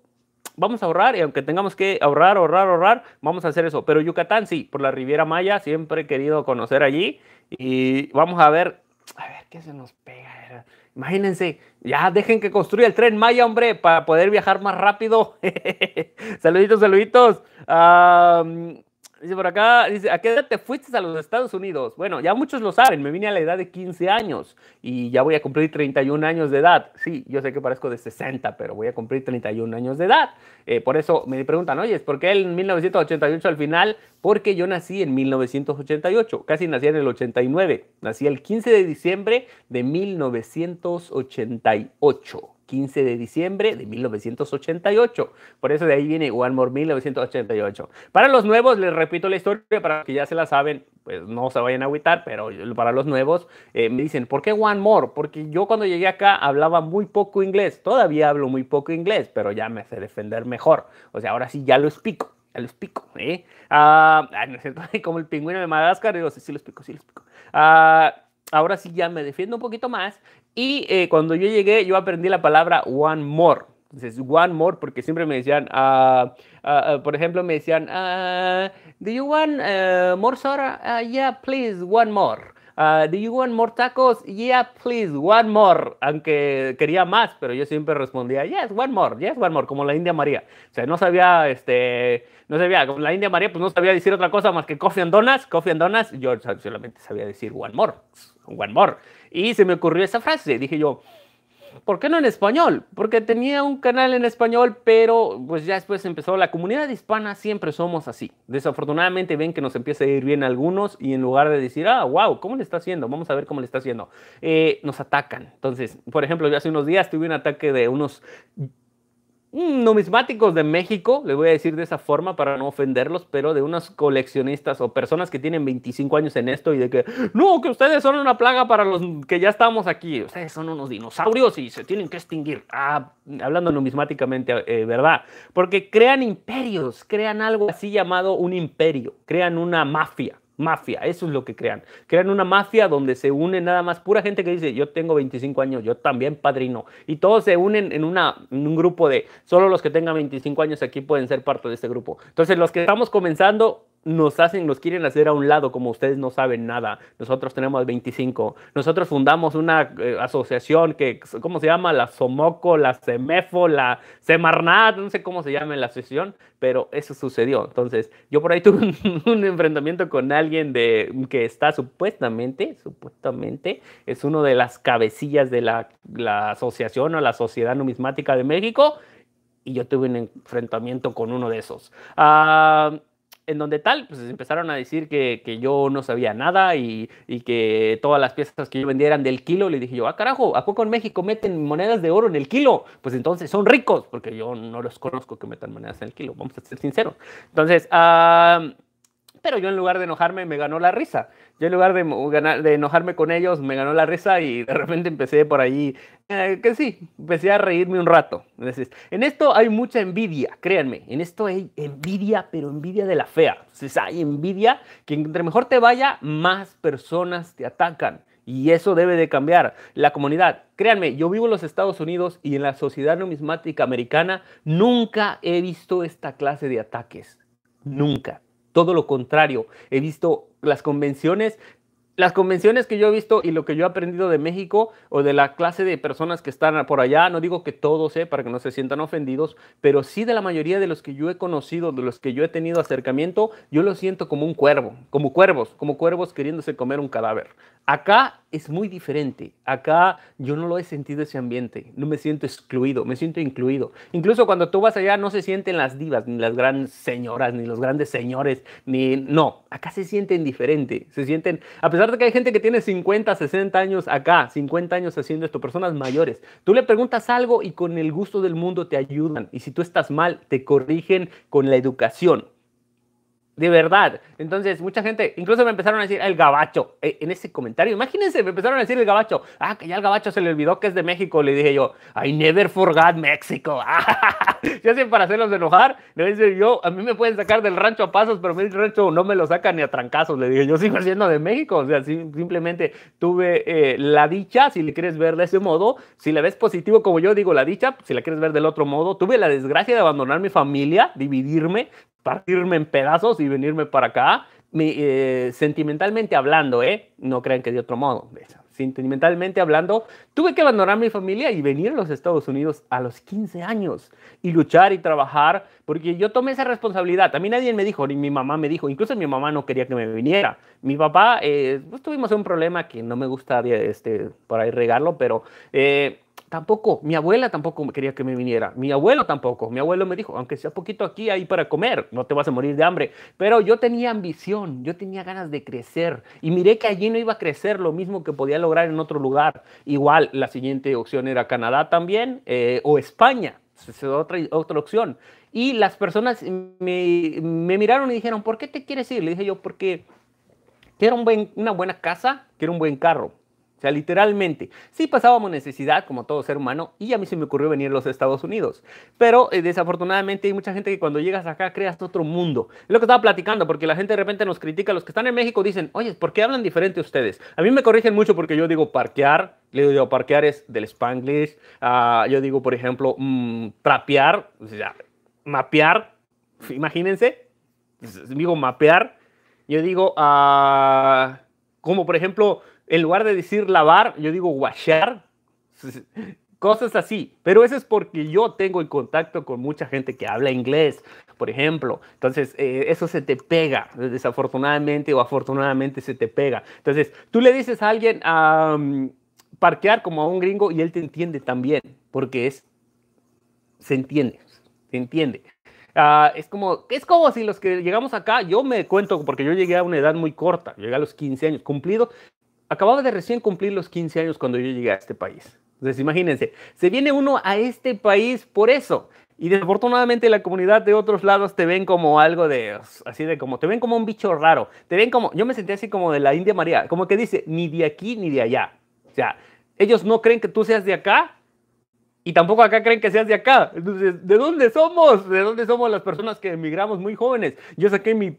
vamos a ahorrar y aunque tengamos que ahorrar, ahorrar, ahorrar, vamos a hacer eso. Pero Yucatán sí, por la Riviera Maya, siempre he querido conocer allí. Y vamos a ver, a ver qué se nos pega. Imagínense, ya dejen que construya el tren Maya, hombre, para poder viajar más rápido. saluditos, saluditos. Ah... Dice por acá, dice, ¿a qué edad te fuiste a los Estados Unidos? Bueno, ya muchos lo saben, me vine a la edad de 15 años y ya voy a cumplir 31 años de edad. Sí, yo sé que parezco de 60, pero voy a cumplir 31 años de edad. Eh, por eso me preguntan, oye, ¿por qué en 1988 al final? Porque yo nací en 1988, casi nací en el 89, nací el 15 de diciembre de 1988. 15 de diciembre de 1988. Por eso de ahí viene One More 1988. Para los nuevos, les repito la historia, para que ya se la saben, pues no se vayan a agüitar, pero para los nuevos eh, me dicen, ¿por qué One More? Porque yo cuando llegué acá hablaba muy poco inglés, todavía hablo muy poco inglés, pero ya me sé defender mejor. O sea, ahora sí ya lo explico ya lo explico ¿eh? Ah, como el pingüino de Madagascar, digo, sí, lo explico sí, lo explico Ah, ahora sí ya me defiendo un poquito más y eh, cuando yo llegué, yo aprendí la palabra one more. Entonces, one more, porque siempre me decían, ah, ah, ah, por ejemplo, me decían, ¿Do you want eh, more soda? yeah, please, one more. ¿Do you want more tacos? Yeah, please, one more. Aunque quería más, pero yo siempre respondía, yes, one more, yes, one more, como la India María. O sea, no sabía, este, no sabía, como la India María, pues no sabía decir otra cosa más que coffee and donuts, coffee and donuts. Yo solamente sabía decir one more one more. Y se me ocurrió esa frase, dije yo, ¿por qué no en español? Porque tenía un canal en español, pero pues ya después empezó, la comunidad hispana siempre somos así. Desafortunadamente ven que nos empieza a ir bien algunos y en lugar de decir, ah, wow, ¿cómo le está haciendo? Vamos a ver cómo le está haciendo. Eh, nos atacan. Entonces, por ejemplo, yo hace unos días tuve un ataque de unos Mm, numismáticos de México, le voy a decir de esa forma para no ofenderlos, pero de unos coleccionistas o personas que tienen 25 años en esto y de que, no, que ustedes son una plaga para los que ya estamos aquí, ustedes son unos dinosaurios y se tienen que extinguir. Ah, hablando numismáticamente, eh, ¿verdad? Porque crean imperios, crean algo así llamado un imperio, crean una mafia mafia, eso es lo que crean. Crean una mafia donde se une nada más pura gente que dice, yo tengo 25 años, yo también padrino. Y todos se unen en, una, en un grupo de, solo los que tengan 25 años aquí pueden ser parte de este grupo. Entonces los que estamos comenzando, nos hacen, nos quieren hacer a un lado como ustedes no saben nada. Nosotros tenemos 25. Nosotros fundamos una eh, asociación que, ¿cómo se llama? La Somoco, la Semefo, la Semarnat, no sé cómo se llama la asociación, pero eso sucedió. Entonces, yo por ahí tuve un, enfrentamiento con alguien de, que está supuestamente, supuestamente, es uno de las cabecillas de la, asociación o la Sociedad Numismática de México. Y yo tuve un enfrentamiento con uno de esos. Ah en donde tal, pues empezaron a decir que, yo no sabía nada y, que todas las piezas que yo vendía eran del kilo. Le dije yo, ah, carajo, ¿a poco en México meten monedas de oro en el kilo? Pues entonces son ricos, porque yo no los conozco que metan monedas en el kilo, vamos a ser sinceros. Entonces, ah pero yo en lugar de enojarme me ganó la risa. Yo en lugar de, enojarme con ellos me ganó la risa y de repente empecé por ahí, eh, que sí, empecé a reírme un rato. en esto hay mucha envidia, créanme, en esto hay envidia, pero envidia de la fea. Entonces hay envidia que entre mejor te vaya, más personas te atacan. Y eso debe de cambiar. La comunidad, créanme, yo vivo en los Estados Unidos y en la sociedad numismática americana nunca he visto esta clase de ataques. Nunca. Todo lo contrario, he visto las convenciones las convenciones que yo he visto y lo que yo he aprendido de México o de la clase de personas que están por allá, no digo que todos, eh, para que no se sientan ofendidos, pero sí de la mayoría de los que yo he conocido, de los que yo he tenido acercamiento, yo lo siento como un cuervo, como cuervos, como cuervos queriéndose comer un cadáver. Acá es muy diferente. Acá yo no lo he sentido ese ambiente. No me siento excluido, me siento incluido. Incluso cuando tú vas allá no se sienten las divas, ni las grandes señoras, ni los grandes señores, ni... No, acá se sienten diferente. Se sienten... A pesar de que hay gente que tiene 50, 60 años acá, 50 años haciendo esto, personas mayores. Tú le preguntas algo y con el gusto del mundo te ayudan. Y si tú estás mal, te corrigen con la educación de verdad. Entonces, mucha gente, incluso me empezaron a decir el gabacho e, en ese comentario. Imagínense, me empezaron a decir el gabacho. Ah, que ya el gabacho se le olvidó que es de México. Le dije yo, I never forgot Mexico yo sé para hacerlos enojar. Le dije yo, a mí me pueden sacar del rancho a pasos, pero mi rancho no me lo saca ni a trancazos. Le dije, yo sigo siendo de México. O sea, simplemente tuve eh, la dicha, si le quieres ver de ese modo. Si la ves positivo, como yo digo, la dicha, si la quieres ver del otro modo. Tuve la desgracia de abandonar mi familia, dividirme, partirme en pedazos y venirme para acá, eh, sentimentalmente hablando, ¿eh? No crean que de otro modo. Sentimentalmente hablando, tuve que abandonar mi familia y venir a los Estados Unidos a los 15 años y luchar y trabajar, porque yo tomé esa responsabilidad. A mí nadie me dijo, ni mi mamá me dijo, incluso mi mamá no quería que me viniera. Mi papá, eh, pues tuvimos un problema que no me gusta este, por ahí regarlo, pero... Eh, Tampoco, mi abuela tampoco quería que me viniera, mi abuelo tampoco, mi abuelo me dijo, aunque sea poquito aquí, ahí para comer, no te vas a morir de hambre, pero yo tenía ambición, yo tenía ganas de crecer y miré que allí no iba a crecer lo mismo que podía lograr en otro lugar. Igual, la siguiente opción era Canadá también eh, o España, otra, otra opción. Y las personas me, miraron y dijeron, ¿por qué te quieres ir? Le dije yo, porque quiero una buena casa, quiero un buen carro o sea, literalmente, sí pasábamos necesidad como todo ser humano y a mí se me ocurrió venir a los Estados Unidos. Pero eh, desafortunadamente hay mucha gente que cuando llegas acá creas otro mundo. Es lo que estaba platicando, porque la gente de repente nos critica. Los que están en México dicen, oye, ¿por qué hablan diferente ustedes? A mí me corrigen mucho porque yo digo parquear, le digo parquear es del spanglish. Ah, yo digo, por ejemplo, mm, trapear, o sea, mapear, imagínense. Digo mapear. Yo digo, ah, como por ejemplo en lugar de decir lavar, yo digo guachar, cosas así. Pero eso es porque yo tengo el contacto con mucha gente que habla inglés, por ejemplo. Entonces, eh, eso se te pega, desafortunadamente o afortunadamente se te pega. Entonces, tú le dices a alguien a parquear como a un gringo y él te entiende también, porque es, se entiende, se entiende. Ah, es, como, es como si los que llegamos acá, yo me cuento, porque yo llegué a una edad muy corta, llegué a los 15 años cumplidos, acababa de recién cumplir los 15 años cuando yo llegué a este país. Entonces, imagínense, se viene uno a este país por eso. Y desafortunadamente la comunidad de otros lados te ven como algo de, así de como, te ven como un bicho raro. Te ven como, yo me sentía así como de la India María, como que dice, ni de aquí ni de allá. O sea, ellos no creen que tú seas de acá y tampoco acá creen que seas de acá. Entonces, ¿de dónde somos? ¿De dónde somos las personas que emigramos muy jóvenes? Yo saqué mi,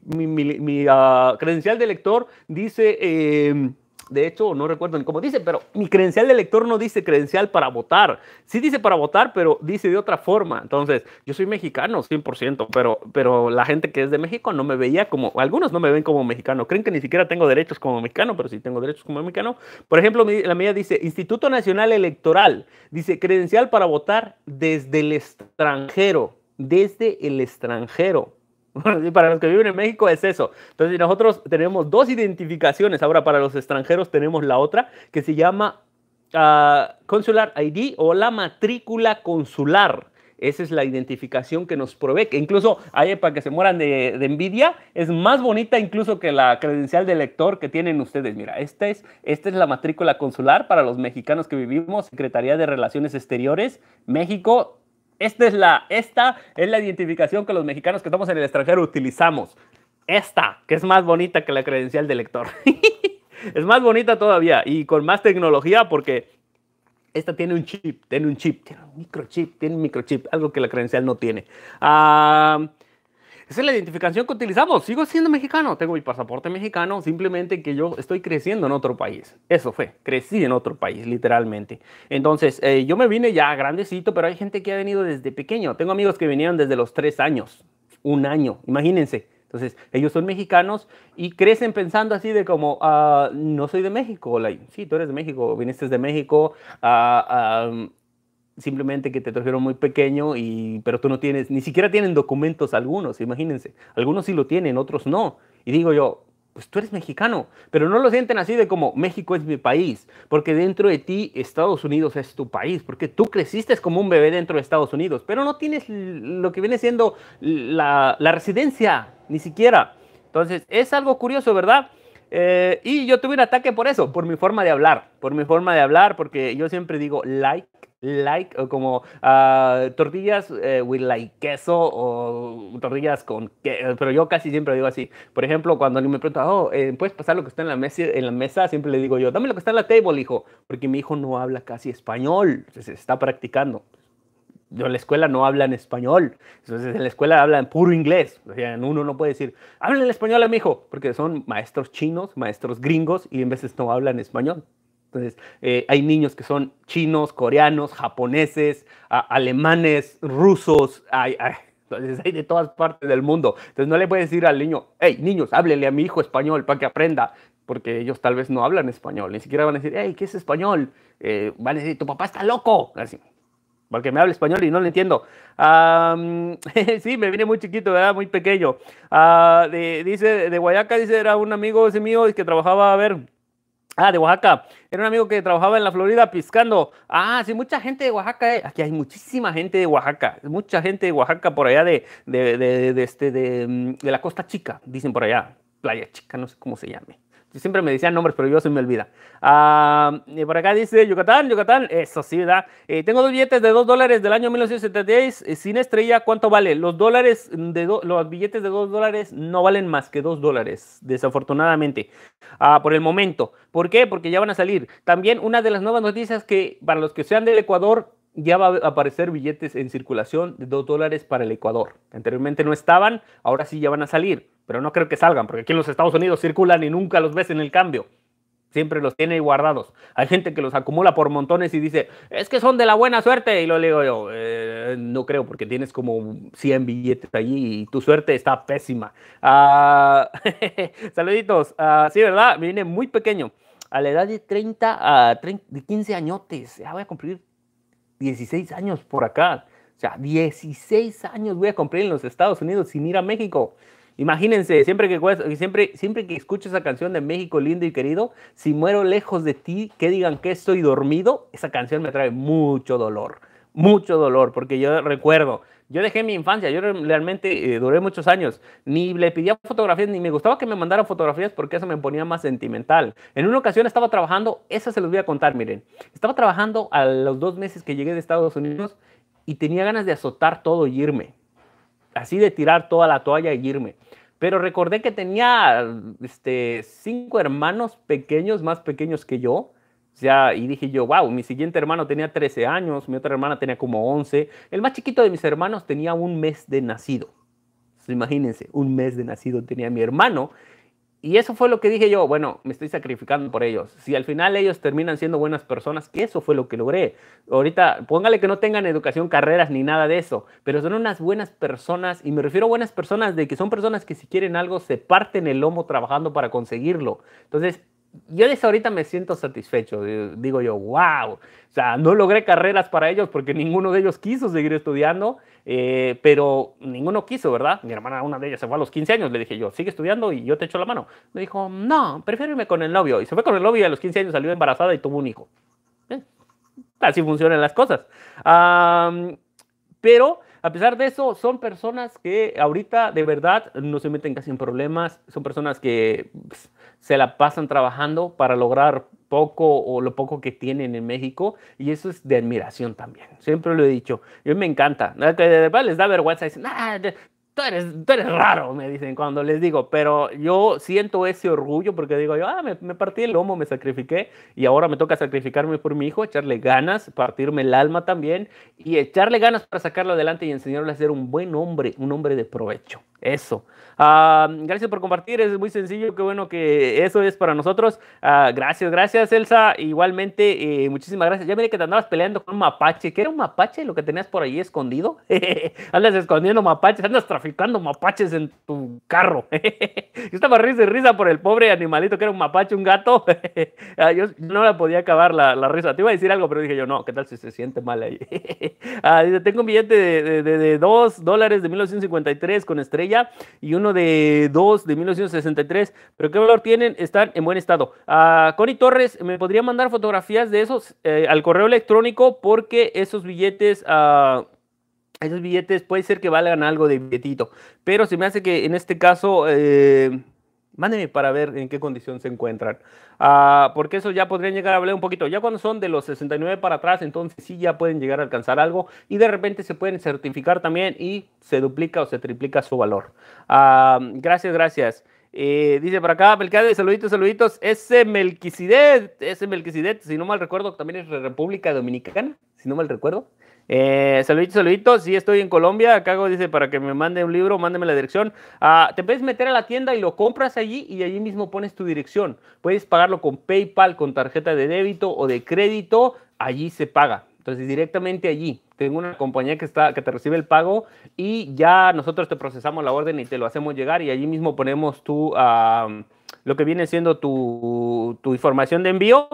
ah, credencial de lector, dice... Em, de hecho, no recuerdo ni cómo dice, pero mi credencial de elector no dice credencial para votar. Sí dice para votar, pero dice de otra forma. Entonces, yo soy mexicano 100%, pero, pero la gente que es de México no me veía como, algunos no me ven como mexicano. Creen que ni siquiera tengo derechos como mexicano, pero sí tengo derechos como mexicano. Por ejemplo, la mía dice Instituto Nacional Electoral. Dice credencial para votar desde el extranjero. Desde el extranjero. para los que viven en México es eso. Entonces nosotros tenemos dos identificaciones. Ahora para los extranjeros tenemos la otra que se llama ah, Consular ID o la matrícula consular. Esa es la identificación que nos provee. Que incluso, hay para que se mueran de, envidia, es más bonita incluso que la credencial de lector que tienen ustedes. Mira, esta es, esta es la matrícula consular para los mexicanos que vivimos, Secretaría de Relaciones Exteriores, México, esta es la, esta es la identificación que los mexicanos que estamos en el extranjero utilizamos. Esta, que es más bonita que la credencial de lector. es más bonita todavía y con más tecnología porque esta tiene un chip, tiene un chip, tiene un microchip, tiene un microchip, algo que la credencial no tiene. Ah. Esa es la identificación que utilizamos. Sigo siendo mexicano, tengo mi pasaporte mexicano, simplemente que yo estoy creciendo en otro país. Eso fue, crecí en otro país, literalmente. Entonces, eh, yo me vine ya grandecito, pero hay gente que ha venido desde pequeño. Tengo amigos que vinieron desde los tres años, un año, imagínense. Entonces, ellos son mexicanos y crecen pensando así de como, ah, no soy de México. sí, tú eres de México, viniste de México. Uh, simplemente que te trajeron muy pequeño, y, pero tú no tienes, ni siquiera tienen documentos algunos, imagínense. Algunos sí lo tienen, otros no. Y digo yo, pues tú eres mexicano, pero no lo sienten así de como México es mi país, porque dentro de ti Estados Unidos es tu país, porque tú creciste como un bebé dentro de Estados Unidos, pero no tienes lo que viene siendo la, residencia, ni siquiera. Entonces, es algo curioso, ¿verdad? Eh, y yo tuve un ataque por eso, por mi forma de hablar, por mi forma de hablar, porque yo siempre digo like like o como ah, tortillas we eh, with like queso o tortillas con queso, pero yo casi siempre digo así. Por ejemplo, cuando alguien me pregunta, oh, eh, ¿puedes pasar lo que está en la, mesa, en la mesa? Siempre le digo yo, dame lo que está en la table, hijo, porque mi hijo no habla casi español, se está practicando yo en la escuela no hablan español. Entonces en la escuela hablan puro inglés. O sea, uno no puede decir, hablen español a mi hijo, porque son maestros chinos, maestros gringos y en veces no hablan español. Entonces, eh, hay niños que son chinos, coreanos, japoneses, alemanes, rusos, hay de todas partes del mundo. Entonces no le puedes decir al niño, hey, niños, háblele a mi hijo español para que aprenda, porque ellos tal vez no hablan español, ni siquiera van a decir, hey, ¿qué es español? Eh, van a decir, tu papá está loco. Así, porque me habla español y no lo entiendo. sí, me viene muy chiquito, ¿verdad? Muy pequeño. Ah, de, dice, de Guayaca, dice, era un amigo ese mío que trabajaba, a ver, Ah, de Oaxaca. Era un amigo que trabajaba en la Florida piscando. Ah, sí, mucha gente de Oaxaca. Eh. Aquí hay muchísima gente de Oaxaca. Mucha gente de Oaxaca por allá de, de, de, de este, de mm, la Costa Chica, dicen por allá. Playa Chica, no sé cómo se llame siempre me decían nombres, pero yo se me olvida. Ah, por acá dice Yucatán, Yucatán, eso sí, ¿verdad? Eh, tengo dos billetes de 2 dólares del año 1976 eh, sin estrella, ¿cuánto vale? Los dólares de los billetes de 2 dólares no valen más que 2 dólares, desafortunadamente, ah, por el momento. ¿Por qué? Porque ya van a salir. También una de las nuevas noticias que para los que sean del Ecuador, ya va a aparecer billetes en circulación de 2 dólares para el Ecuador. Anteriormente no estaban, ahora sí ya van a salir pero no creo que salgan, porque aquí en los Estados Unidos circulan y nunca los ves en el cambio. Siempre los tiene guardados. Hay gente que los acumula por montones y dice, es que son de la buena suerte. Y lo digo yo, eh, no creo, porque tienes como 100 billetes allí y tu suerte está pésima. Ah, saluditos. Ah, sí, ¿verdad? Me viene muy pequeño. A la edad de 30, a ah, de 15 añotes. Ya voy a cumplir 16 años por acá. O sea, 16 años voy a cumplir en los Estados Unidos sin ir a México. Imagínense, siempre que, siempre, siempre que escucho esa canción de México lindo y querido, si muero lejos de ti, que digan que estoy dormido, esa canción me trae mucho dolor, mucho dolor, porque yo recuerdo, yo dejé mi infancia, yo realmente eh, duré muchos años, ni le pedía fotografías, ni me gustaba que me mandaran fotografías porque eso me ponía más sentimental. En una ocasión estaba trabajando, esa se los voy a contar, miren, estaba trabajando a los dos meses que llegué de Estados Unidos y tenía ganas de azotar todo y irme, así de tirar toda la toalla y irme. Pero recordé que tenía este, cinco hermanos pequeños, más pequeños que yo. O y dije yo, wow, mi siguiente hermano tenía 13 años, mi otra hermana tenía como 11. El más chiquito de mis hermanos tenía un mes de nacido. imagínense, un mes de nacido tenía mi hermano y eso fue lo que dije yo, bueno, me estoy sacrificando por ellos. Si al final ellos terminan siendo buenas personas, eso fue lo que logré. Ahorita, póngale que no tengan educación, carreras ni nada de eso, pero son unas buenas personas, y me refiero a buenas personas de que son personas que si quieren algo se parten el lomo trabajando para conseguirlo. Entonces, yo desde ahorita me siento satisfecho. Digo yo, wow. O sea, no logré carreras para ellos porque ninguno de ellos quiso seguir estudiando, eh, pero ninguno quiso, ¿verdad? Mi hermana, una de ellas, se fue a los 15 años. Le dije yo, sigue estudiando y yo te echo la mano. Me dijo, no, prefiero irme con el novio. Y se fue con el novio y a los 15 años salió embarazada y tuvo un hijo. Eh, así funcionan las cosas. pero a pesar de eso, son personas que ahorita de verdad no se meten casi en problemas, son personas que pues, se la pasan trabajando para lograr poco o lo poco que tienen en México y eso es de admiración también. Siempre lo he dicho, yo me encanta. Les da vergüenza, dicen, tú eres, raro, me dicen cuando les digo, pero yo siento ese orgullo porque digo, yo, ah, me, partí el lomo, me sacrifiqué y ahora me toca sacrificarme por mi hijo, echarle ganas, partirme el alma también y echarle ganas para sacarlo adelante y enseñarle a ser un buen hombre, un hombre de provecho. Eso. Ah, gracias por compartir, es muy sencillo, qué bueno que eso es para nosotros. Ah, gracias, gracias Elsa. Igualmente, eh, muchísimas gracias. Ya miré que te andabas peleando con un mapache. ¿Qué era un mapache lo que tenías por ahí escondido? andas escondiendo mapaches, andas traficando traficando mapaches en tu carro. yo estaba risa y risa por el pobre animalito que era un mapache, un gato. Ah, yo no la podía acabar la, risa. Te iba a decir algo, pero dije yo, no, ¿qué tal si se siente mal ahí? Ah, dice, tengo un billete de, de, 2 dólares de 1953 con estrella y uno de 2 de 1963. ¿Pero qué valor tienen? Están en buen estado. Ah, Connie Torres, ¿me podría mandar fotografías de esos eh, al correo electrónico? Porque esos billetes esos billetes puede ser que valgan algo de billetito, pero se me hace que en este caso, eh, para ver en qué condición se encuentran, ah, porque eso ya podrían llegar a hablar un poquito. Ya cuando son de los 69 para atrás, entonces sí ya pueden llegar a alcanzar algo y de repente se pueden certificar también y se duplica o se triplica su valor. Ah, gracias, gracias. Eh, dice para acá, de saluditos, saluditos. Ese Melquisidet, ese Melquisidet, si no mal recuerdo, también es República Dominicana, si no mal recuerdo. Eh, saluditos, saluditos. Sí, estoy en Colombia. Cago dice para que me mande un libro, mándeme la dirección. Ah, te puedes meter a la tienda y lo compras allí y allí mismo pones tu dirección. Puedes pagarlo con PayPal, con tarjeta de débito o de crédito. Allí se paga. Entonces, directamente allí. Tengo una compañía que, está, que te recibe el pago y ya nosotros te procesamos la orden y te lo hacemos llegar y allí mismo ponemos tu, lo que viene siendo tu, tu información de envío.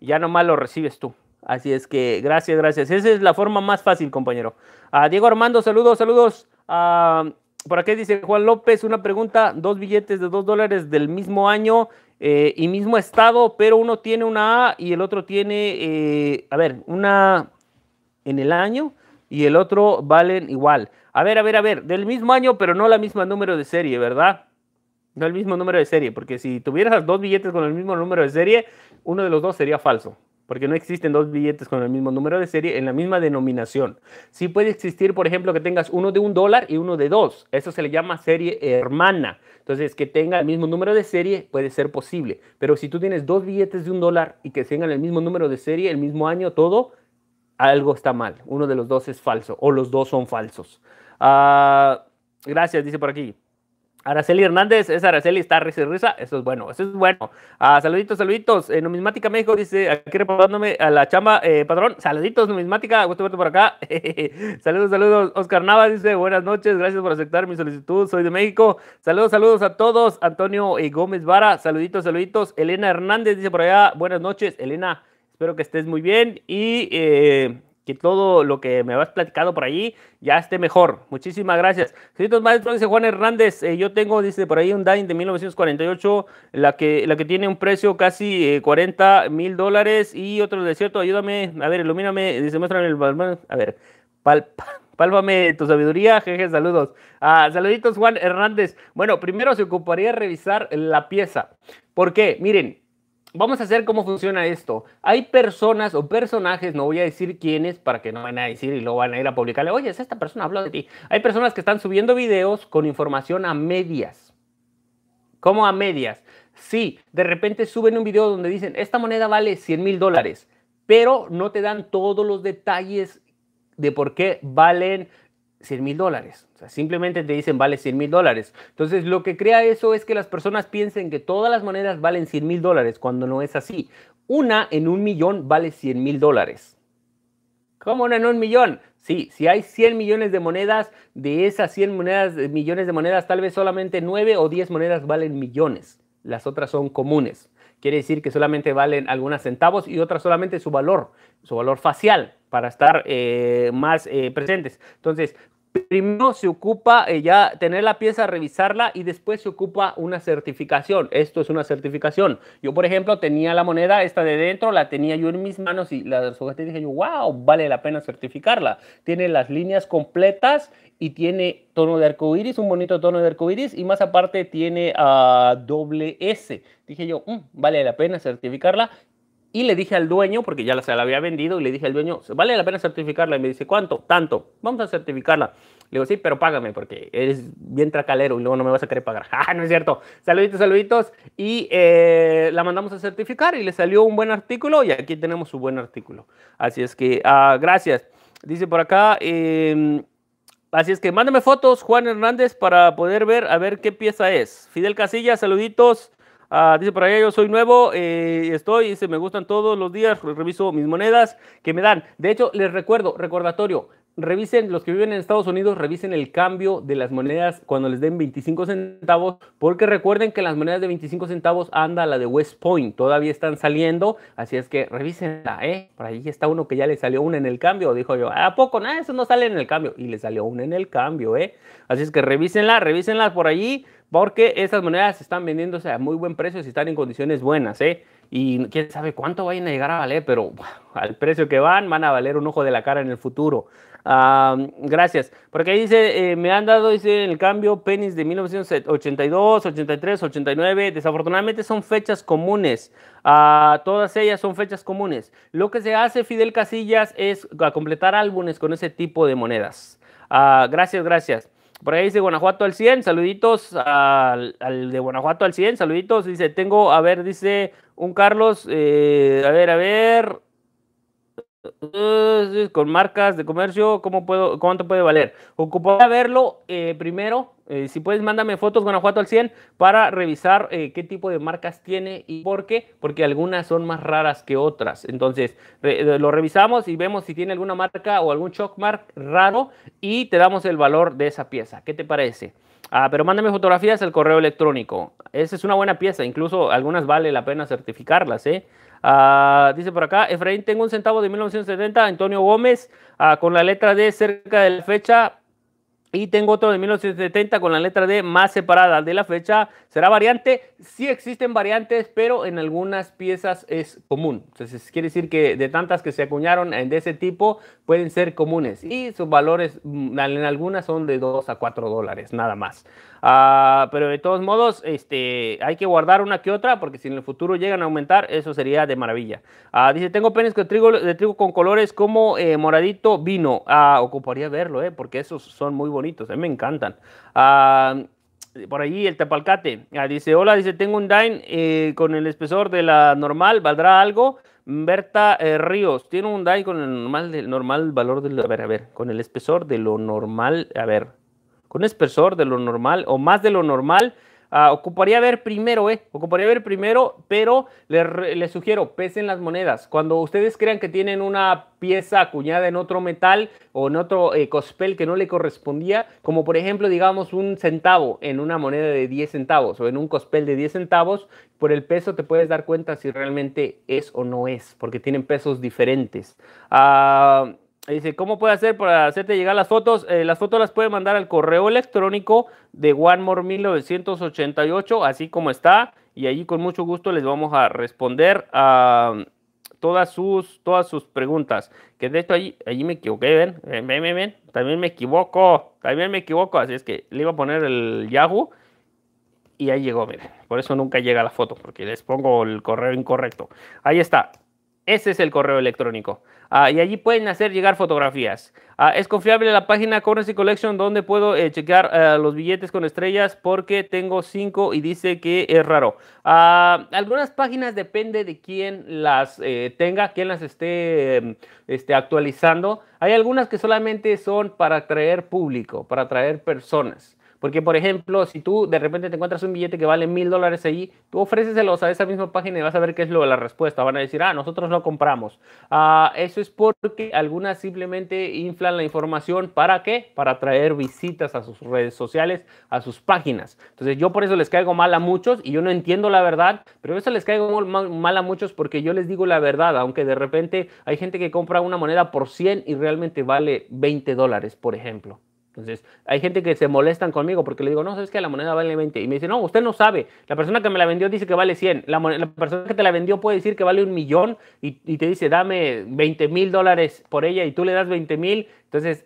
Ya nomás lo recibes tú. Así es que gracias, gracias. Esa es la forma más fácil, compañero. A Diego Armando, saludos, saludos. A, por aquí dice Juan López, una pregunta, dos billetes de dos dólares del mismo año eh, y mismo estado, pero uno tiene una A y el otro tiene, eh, a ver, una en el año y el otro valen igual. A ver, a ver, a ver, del mismo año, pero no la misma número de serie, ¿verdad? No el mismo número de serie, porque si tuvieras dos billetes con el mismo número de serie, uno de los dos sería falso porque no existen dos billetes con el mismo número de serie en la misma denominación. Sí puede existir, por ejemplo, que tengas uno de un dólar y uno de dos. Eso se le llama serie hermana. Entonces, que tenga el mismo número de serie puede ser posible. Pero si tú tienes dos billetes de un dólar y que tengan el mismo número de serie, el mismo año, todo, algo está mal. Uno de los dos es falso o los dos son falsos. Ah, gracias, dice por aquí. Araceli Hernández, es Araceli, está risa y risa. Eso es bueno, eso es bueno. Ah, saluditos, saluditos. numismática México dice, aquí reportándome a la chamba, eh, patrón. Saluditos, numismática, gusto verte por acá. saludos, saludos. Oscar Nava dice, buenas noches, gracias por aceptar mi solicitud, soy de México. Saludos, saludos a todos. Antonio eh, Gómez Vara, saluditos, saluditos. Elena Hernández dice por allá, buenas noches, Elena. Espero que estés muy bien. Y eh, todo lo que me vas platicado por ahí ya esté mejor. Muchísimas gracias. Queridos maestros, dice Juan Hernández, eh, yo tengo, dice por ahí, un Dine de 1948, la que, la que tiene un precio casi 40 eh, mil dólares y otro de cierto, ayúdame, a ver, ilumíname, dice, muéstrame el... A ver, palpa. tu sabiduría, jeje, saludos. Ah, saluditos, Juan Hernández. Bueno, primero se ocuparía revisar la pieza. Porque, qué? Miren, vamos a hacer cómo funciona esto. Hay personas o personajes, no voy a decir quiénes para que no van a decir y lo van a ir a publicarle, oye, esta persona habló de ti. Hay personas que están subiendo videos con información a medias. ¿Cómo a medias? Sí, de repente suben un video donde dicen, esta moneda vale 100 mil dólares, pero no te dan todos los detalles de por qué valen 100 mil dólares simplemente te dicen vale 100 mil dólares. Entonces, lo que crea eso es que las personas piensen que todas las monedas valen 100 mil dólares, cuando no es así. Una en un millón vale 100 mil dólares. ¿Cómo una en un millón? Sí, si hay 100 millones de monedas, de esas 100 monedas, eh, millones de monedas, tal vez solamente 9 o 10 monedas valen millones. Las otras son comunes. Quiere decir que solamente valen algunos centavos y otras solamente su valor, su valor facial, para estar eh, más eh, presentes. Entonces, Primero se ocupa eh, ya tener la pieza, revisarla y después se ocupa una certificación. Esto es una certificación. Yo, por ejemplo, tenía la moneda esta de dentro, la tenía yo en mis manos y la sujeté y dije yo, wow, vale la pena certificarla. Tiene las líneas completas y tiene tono de arco un bonito tono de arco y más aparte tiene a ah, doble S. Dije yo, mm, vale la pena certificarla y le dije al dueño, porque ya se la había vendido, y le dije al dueño, ¿vale la pena certificarla? Y me dice, ¿cuánto? Tanto. Vamos a certificarla. Le digo, sí, pero págame, porque eres bien tracalero y luego no me vas a querer pagar. Ah, no es cierto! Saluditos, saluditos. Y eh, la mandamos a certificar y le salió un buen artículo y aquí tenemos su buen artículo. Así es que, ah, gracias. Dice por acá, em, así es que mándame fotos, Juan Hernández, para poder ver, a ver qué pieza es. Fidel Casilla, saluditos. Ah, dice por allá, yo soy nuevo, eh, estoy, se me gustan todos los días, reviso mis monedas que me dan. De hecho, les recuerdo, recordatorio, revisen, los que viven en Estados Unidos, revisen el cambio de las monedas cuando les den 25 centavos, porque recuerden que las monedas de 25 centavos anda la de West Point, todavía están saliendo, así es que revísenla, ¿eh? Por ahí está uno que ya le salió una en el cambio, dijo yo, ¿a poco? Nada, eso no sale en el cambio, y le salió una en el cambio, ¿eh? Así es que revísenla, revísenla por allí, porque esas monedas están vendiéndose a muy buen precio si están en condiciones buenas, ¿eh? Y quién sabe cuánto vayan a llegar a valer, pero al precio que van, van a valer un ojo de la cara en el futuro. gracias. Porque ahí dice, eh, me han dado, dice, el cambio Penis de 1982, 83, 89. Desafortunadamente son fechas comunes. Ah, todas ellas son fechas comunes. Lo que se hace, Fidel Casillas, es completar álbumes con ese tipo de monedas. Ah, gracias, gracias. Por ahí dice Guanajuato al 100, saluditos al, de Guanajuato al 100, saluditos. Dice, tengo, a ver, dice un Carlos, eh, a ver, a ver, eh, con marcas de comercio, ¿cómo puedo, ¿cuánto puede valer? a verlo eh, primero. Eh, si puedes, mándame fotos Guanajuato al 100 para revisar qué tipo de marcas tiene y por qué, porque algunas son más raras que otras. Entonces, lo revisamos y vemos si tiene alguna marca o algún shockmark raro y te damos el valor de esa pieza. ¿Qué te parece? Ah, pero mándame fotografías al correo electrónico. Esa es una buena pieza, incluso algunas vale la pena certificarlas, ¿eh? Ah, dice por acá, Efraín, tengo un centavo de 1970, Antonio Gómez, ah, con la letra D cerca de la fecha. Y tengo otro de 1970 con la letra D más separada de la fecha, Será variante, sí existen variantes, pero en algunas piezas es común. Entonces quiere decir que de tantas que se acuñaron de ese tipo pueden ser comunes y sus valores mm, en algunas son de 2 a 4 dólares, nada más. Ah, pero de todos modos, este, hay que guardar una que otra porque si en el futuro llegan a aumentar, eso sería de maravilla. Ah, dice, tengo penes de trigo con colores como eh, moradito vino. Ah, ocuparía verlo, eh, porque esos son muy bonitos, me encantan. Ah, por ahí el tapalcate. Ah, dice, hola, dice, tengo un Dine eh, con el espesor de la normal, ¿valdrá algo? Berta eh, Ríos, tiene un Dine con el normal, del normal valor del... A ver, a ver, con el espesor de lo normal, a ver, con espesor de lo normal o más de lo normal, Ah, ocuparía ver primero, ¿eh? Ocuparía ver primero, pero les, sugiero, pesen las monedas. Cuando ustedes crean que tienen una pieza acuñada en otro metal o en otro eh, cospel que no le correspondía, como por ejemplo, digamos, un centavo en una moneda de 10 centavos o en un cospel de 10 centavos, por el peso te puedes dar cuenta si realmente es o no es, porque tienen pesos diferentes. Ah... Dice, ¿cómo puede hacer para hacerte llegar las fotos? Eh, las fotos las puede mandar al correo electrónico de OneMore1988, así como está, y allí con mucho gusto les vamos a responder a todas sus, todas sus preguntas. Que de hecho ahí allí me equivoqué, ¿ven? ¿Ven, ven, ven, ven, también me equivoco, también me equivoco, así es que le iba a poner el Yahoo y ahí llegó, miren. Por eso nunca llega la foto, porque les pongo el correo incorrecto. Ahí está. Ese es el correo electrónico. Ah, y allí pueden hacer llegar fotografías. Ah, es confiable la página Currency Collection donde puedo chequear eh, checar eh, los billetes con estrellas porque tengo cinco y dice que es raro. Ah, algunas páginas depende de quién las eh, tenga, quién las esté, em, este, actualizando. Hay algunas que solamente son para atraer público, para atraer personas. Porque, por ejemplo, si tú de repente te encuentras un billete que vale mil dólares ahí, tú ofréceselos a esa misma página y vas a ver qué es lo, de la respuesta. Van a decir, ah, nosotros lo compramos. Ah, eso es porque algunas simplemente inflan la información. ¿Para qué? Para traer visitas a sus redes sociales, a sus páginas. Entonces, yo por eso les caigo mal a muchos y yo no entiendo la verdad, pero eso les caigo mal a muchos porque yo les digo la verdad, aunque de repente hay gente que compra una moneda por 100 y realmente vale 20 dólares, por ejemplo. Entonces, hay gente que se molestan conmigo porque le digo, no, sabes que la moneda vale 20. Y me dice, no, usted no sabe. La persona que me la vendió dice que vale 100. La, persona que te la vendió puede decir que vale un millón y, y te dice, dame 20 mil dólares por ella y tú le das 20 mil. Entonces,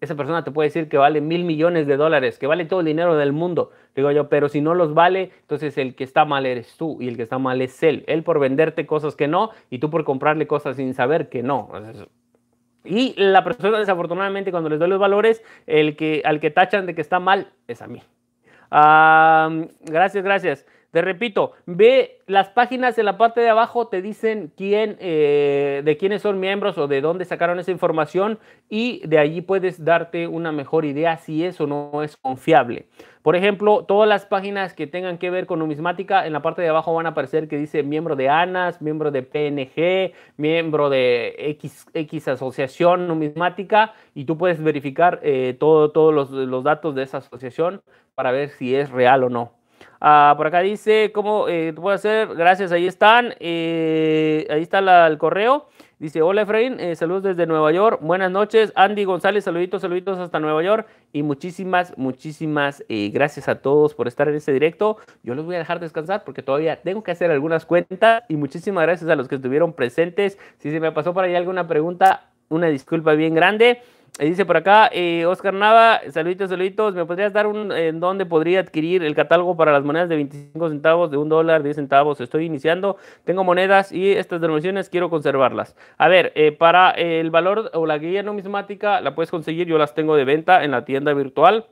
esa persona te puede decir que vale mil millones de dólares, que vale todo el dinero del mundo. Digo yo, pero si no los vale, entonces el que está mal eres tú y el que está mal es él. Él por venderte cosas que no y tú por comprarle cosas sin saber que no. Entonces, y la persona, desafortunadamente, cuando les doy los valores, el que, al que tachan de que está mal es a mí. gracias, gracias. Te repito, ve las páginas en la parte de abajo, te dicen quién, eh, de quiénes son miembros o de dónde sacaron esa información y de allí puedes darte una mejor idea si eso no es confiable. Por ejemplo, todas las páginas que tengan que ver con numismática, en la parte de abajo van a aparecer que dice miembro de ANAS, miembro de PNG, miembro de X, asociación numismática, y tú puedes verificar eh, todos los, datos de esa asociación para ver si es real o no. Ah, por acá dice, ¿cómo eh, puedo hacer? Gracias, ahí están. Eh, ahí está el correo. Dice, hola Efraín, eh, saludos desde Nueva York. Buenas noches. Andy González, saluditos, saluditos hasta Nueva York. Y muchísimas, muchísimas eh, gracias a todos por estar en este directo. Yo los voy a dejar descansar porque todavía tengo que hacer algunas cuentas. Y muchísimas gracias a los que estuvieron presentes. Si se me pasó por ahí alguna pregunta, una disculpa bien grande. Eh, dice por acá, eh, Oscar Nava, saluditos, saluditos. ¿Me podrías dar un en dónde podría adquirir el catálogo para las monedas de 25 centavos, de un dólar, 10 centavos? Estoy iniciando, tengo monedas y estas denominaciones quiero conservarlas. A ver, eh, para el valor o la guía numismática la puedes conseguir, yo las tengo de venta en la tienda virtual.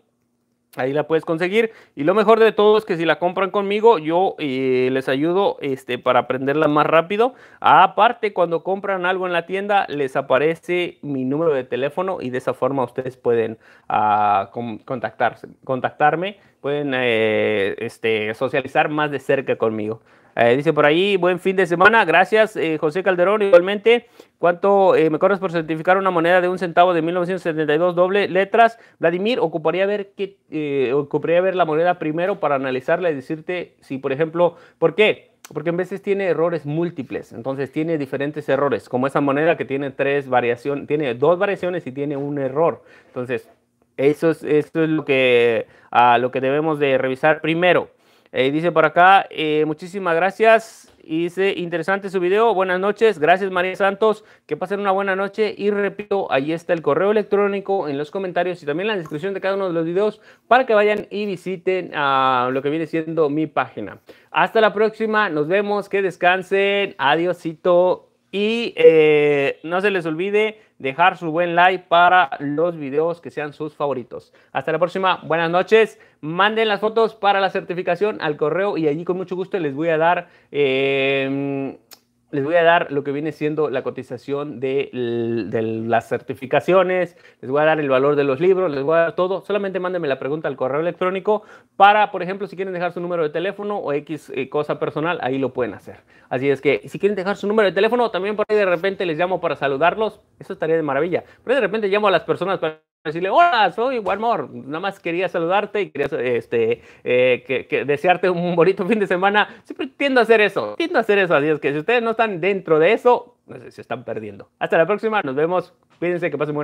Ahí la puedes conseguir. Y lo mejor de todo es que si la compran conmigo, yo eh, les ayudo este, para aprenderla más rápido. Aparte, cuando compran algo en la tienda, les aparece mi número de teléfono y de esa forma ustedes pueden ah, contactarse, contactarme, pueden eh, este, socializar más de cerca conmigo. Eh, dice por ahí, buen fin de semana. Gracias, eh, José Calderón. Igualmente, ¿cuánto eh, me corres por certificar una moneda de un centavo de 1972 doble letras? Vladimir, ocuparía ver, qué, ocuparía ver la moneda primero para analizarla y decirte si, por ejemplo, ¿por qué? Porque en veces tiene errores múltiples, entonces tiene diferentes errores, como esa moneda que tiene tres variaciones, tiene dos variaciones y tiene un error. Entonces, eso es, eso es lo, que, a lo que debemos de revisar primero. Eh, dice por acá, eh, muchísimas gracias. Y dice, interesante su video. Buenas noches. Gracias, María Santos. Que pasen una buena noche. Y repito, ahí está el correo electrónico en los comentarios y también en la descripción de cada uno de los videos para que vayan y visiten a ah, lo que viene siendo mi página. Hasta la próxima. Nos vemos. Que descansen. Adiósito. Y eh, no se les olvide dejar su buen like para los videos que sean sus favoritos. Hasta la próxima, buenas noches. Manden las fotos para la certificación al correo y allí con mucho gusto les voy a dar eh, les voy a dar lo que viene siendo la cotización de, las certificaciones, les voy a dar el valor de los libros, les voy a dar todo. Solamente mándenme la pregunta al correo electrónico para, por ejemplo, si quieren dejar su número de teléfono o X eh, cosa personal, ahí lo pueden hacer. Así es que si quieren dejar su número de teléfono, también por ahí de repente les llamo para saludarlos, eso estaría de maravilla. Pero de repente llamo a las personas para decirle, hola, soy Warmore, nada más quería saludarte y quería este, eh, que, desearte un bonito fin de semana. Siempre tiendo a hacer eso, tiendo a hacer eso, así es que si ustedes no están dentro de eso, se están perdiendo. Hasta la próxima, nos vemos, cuídense, que pasen buenas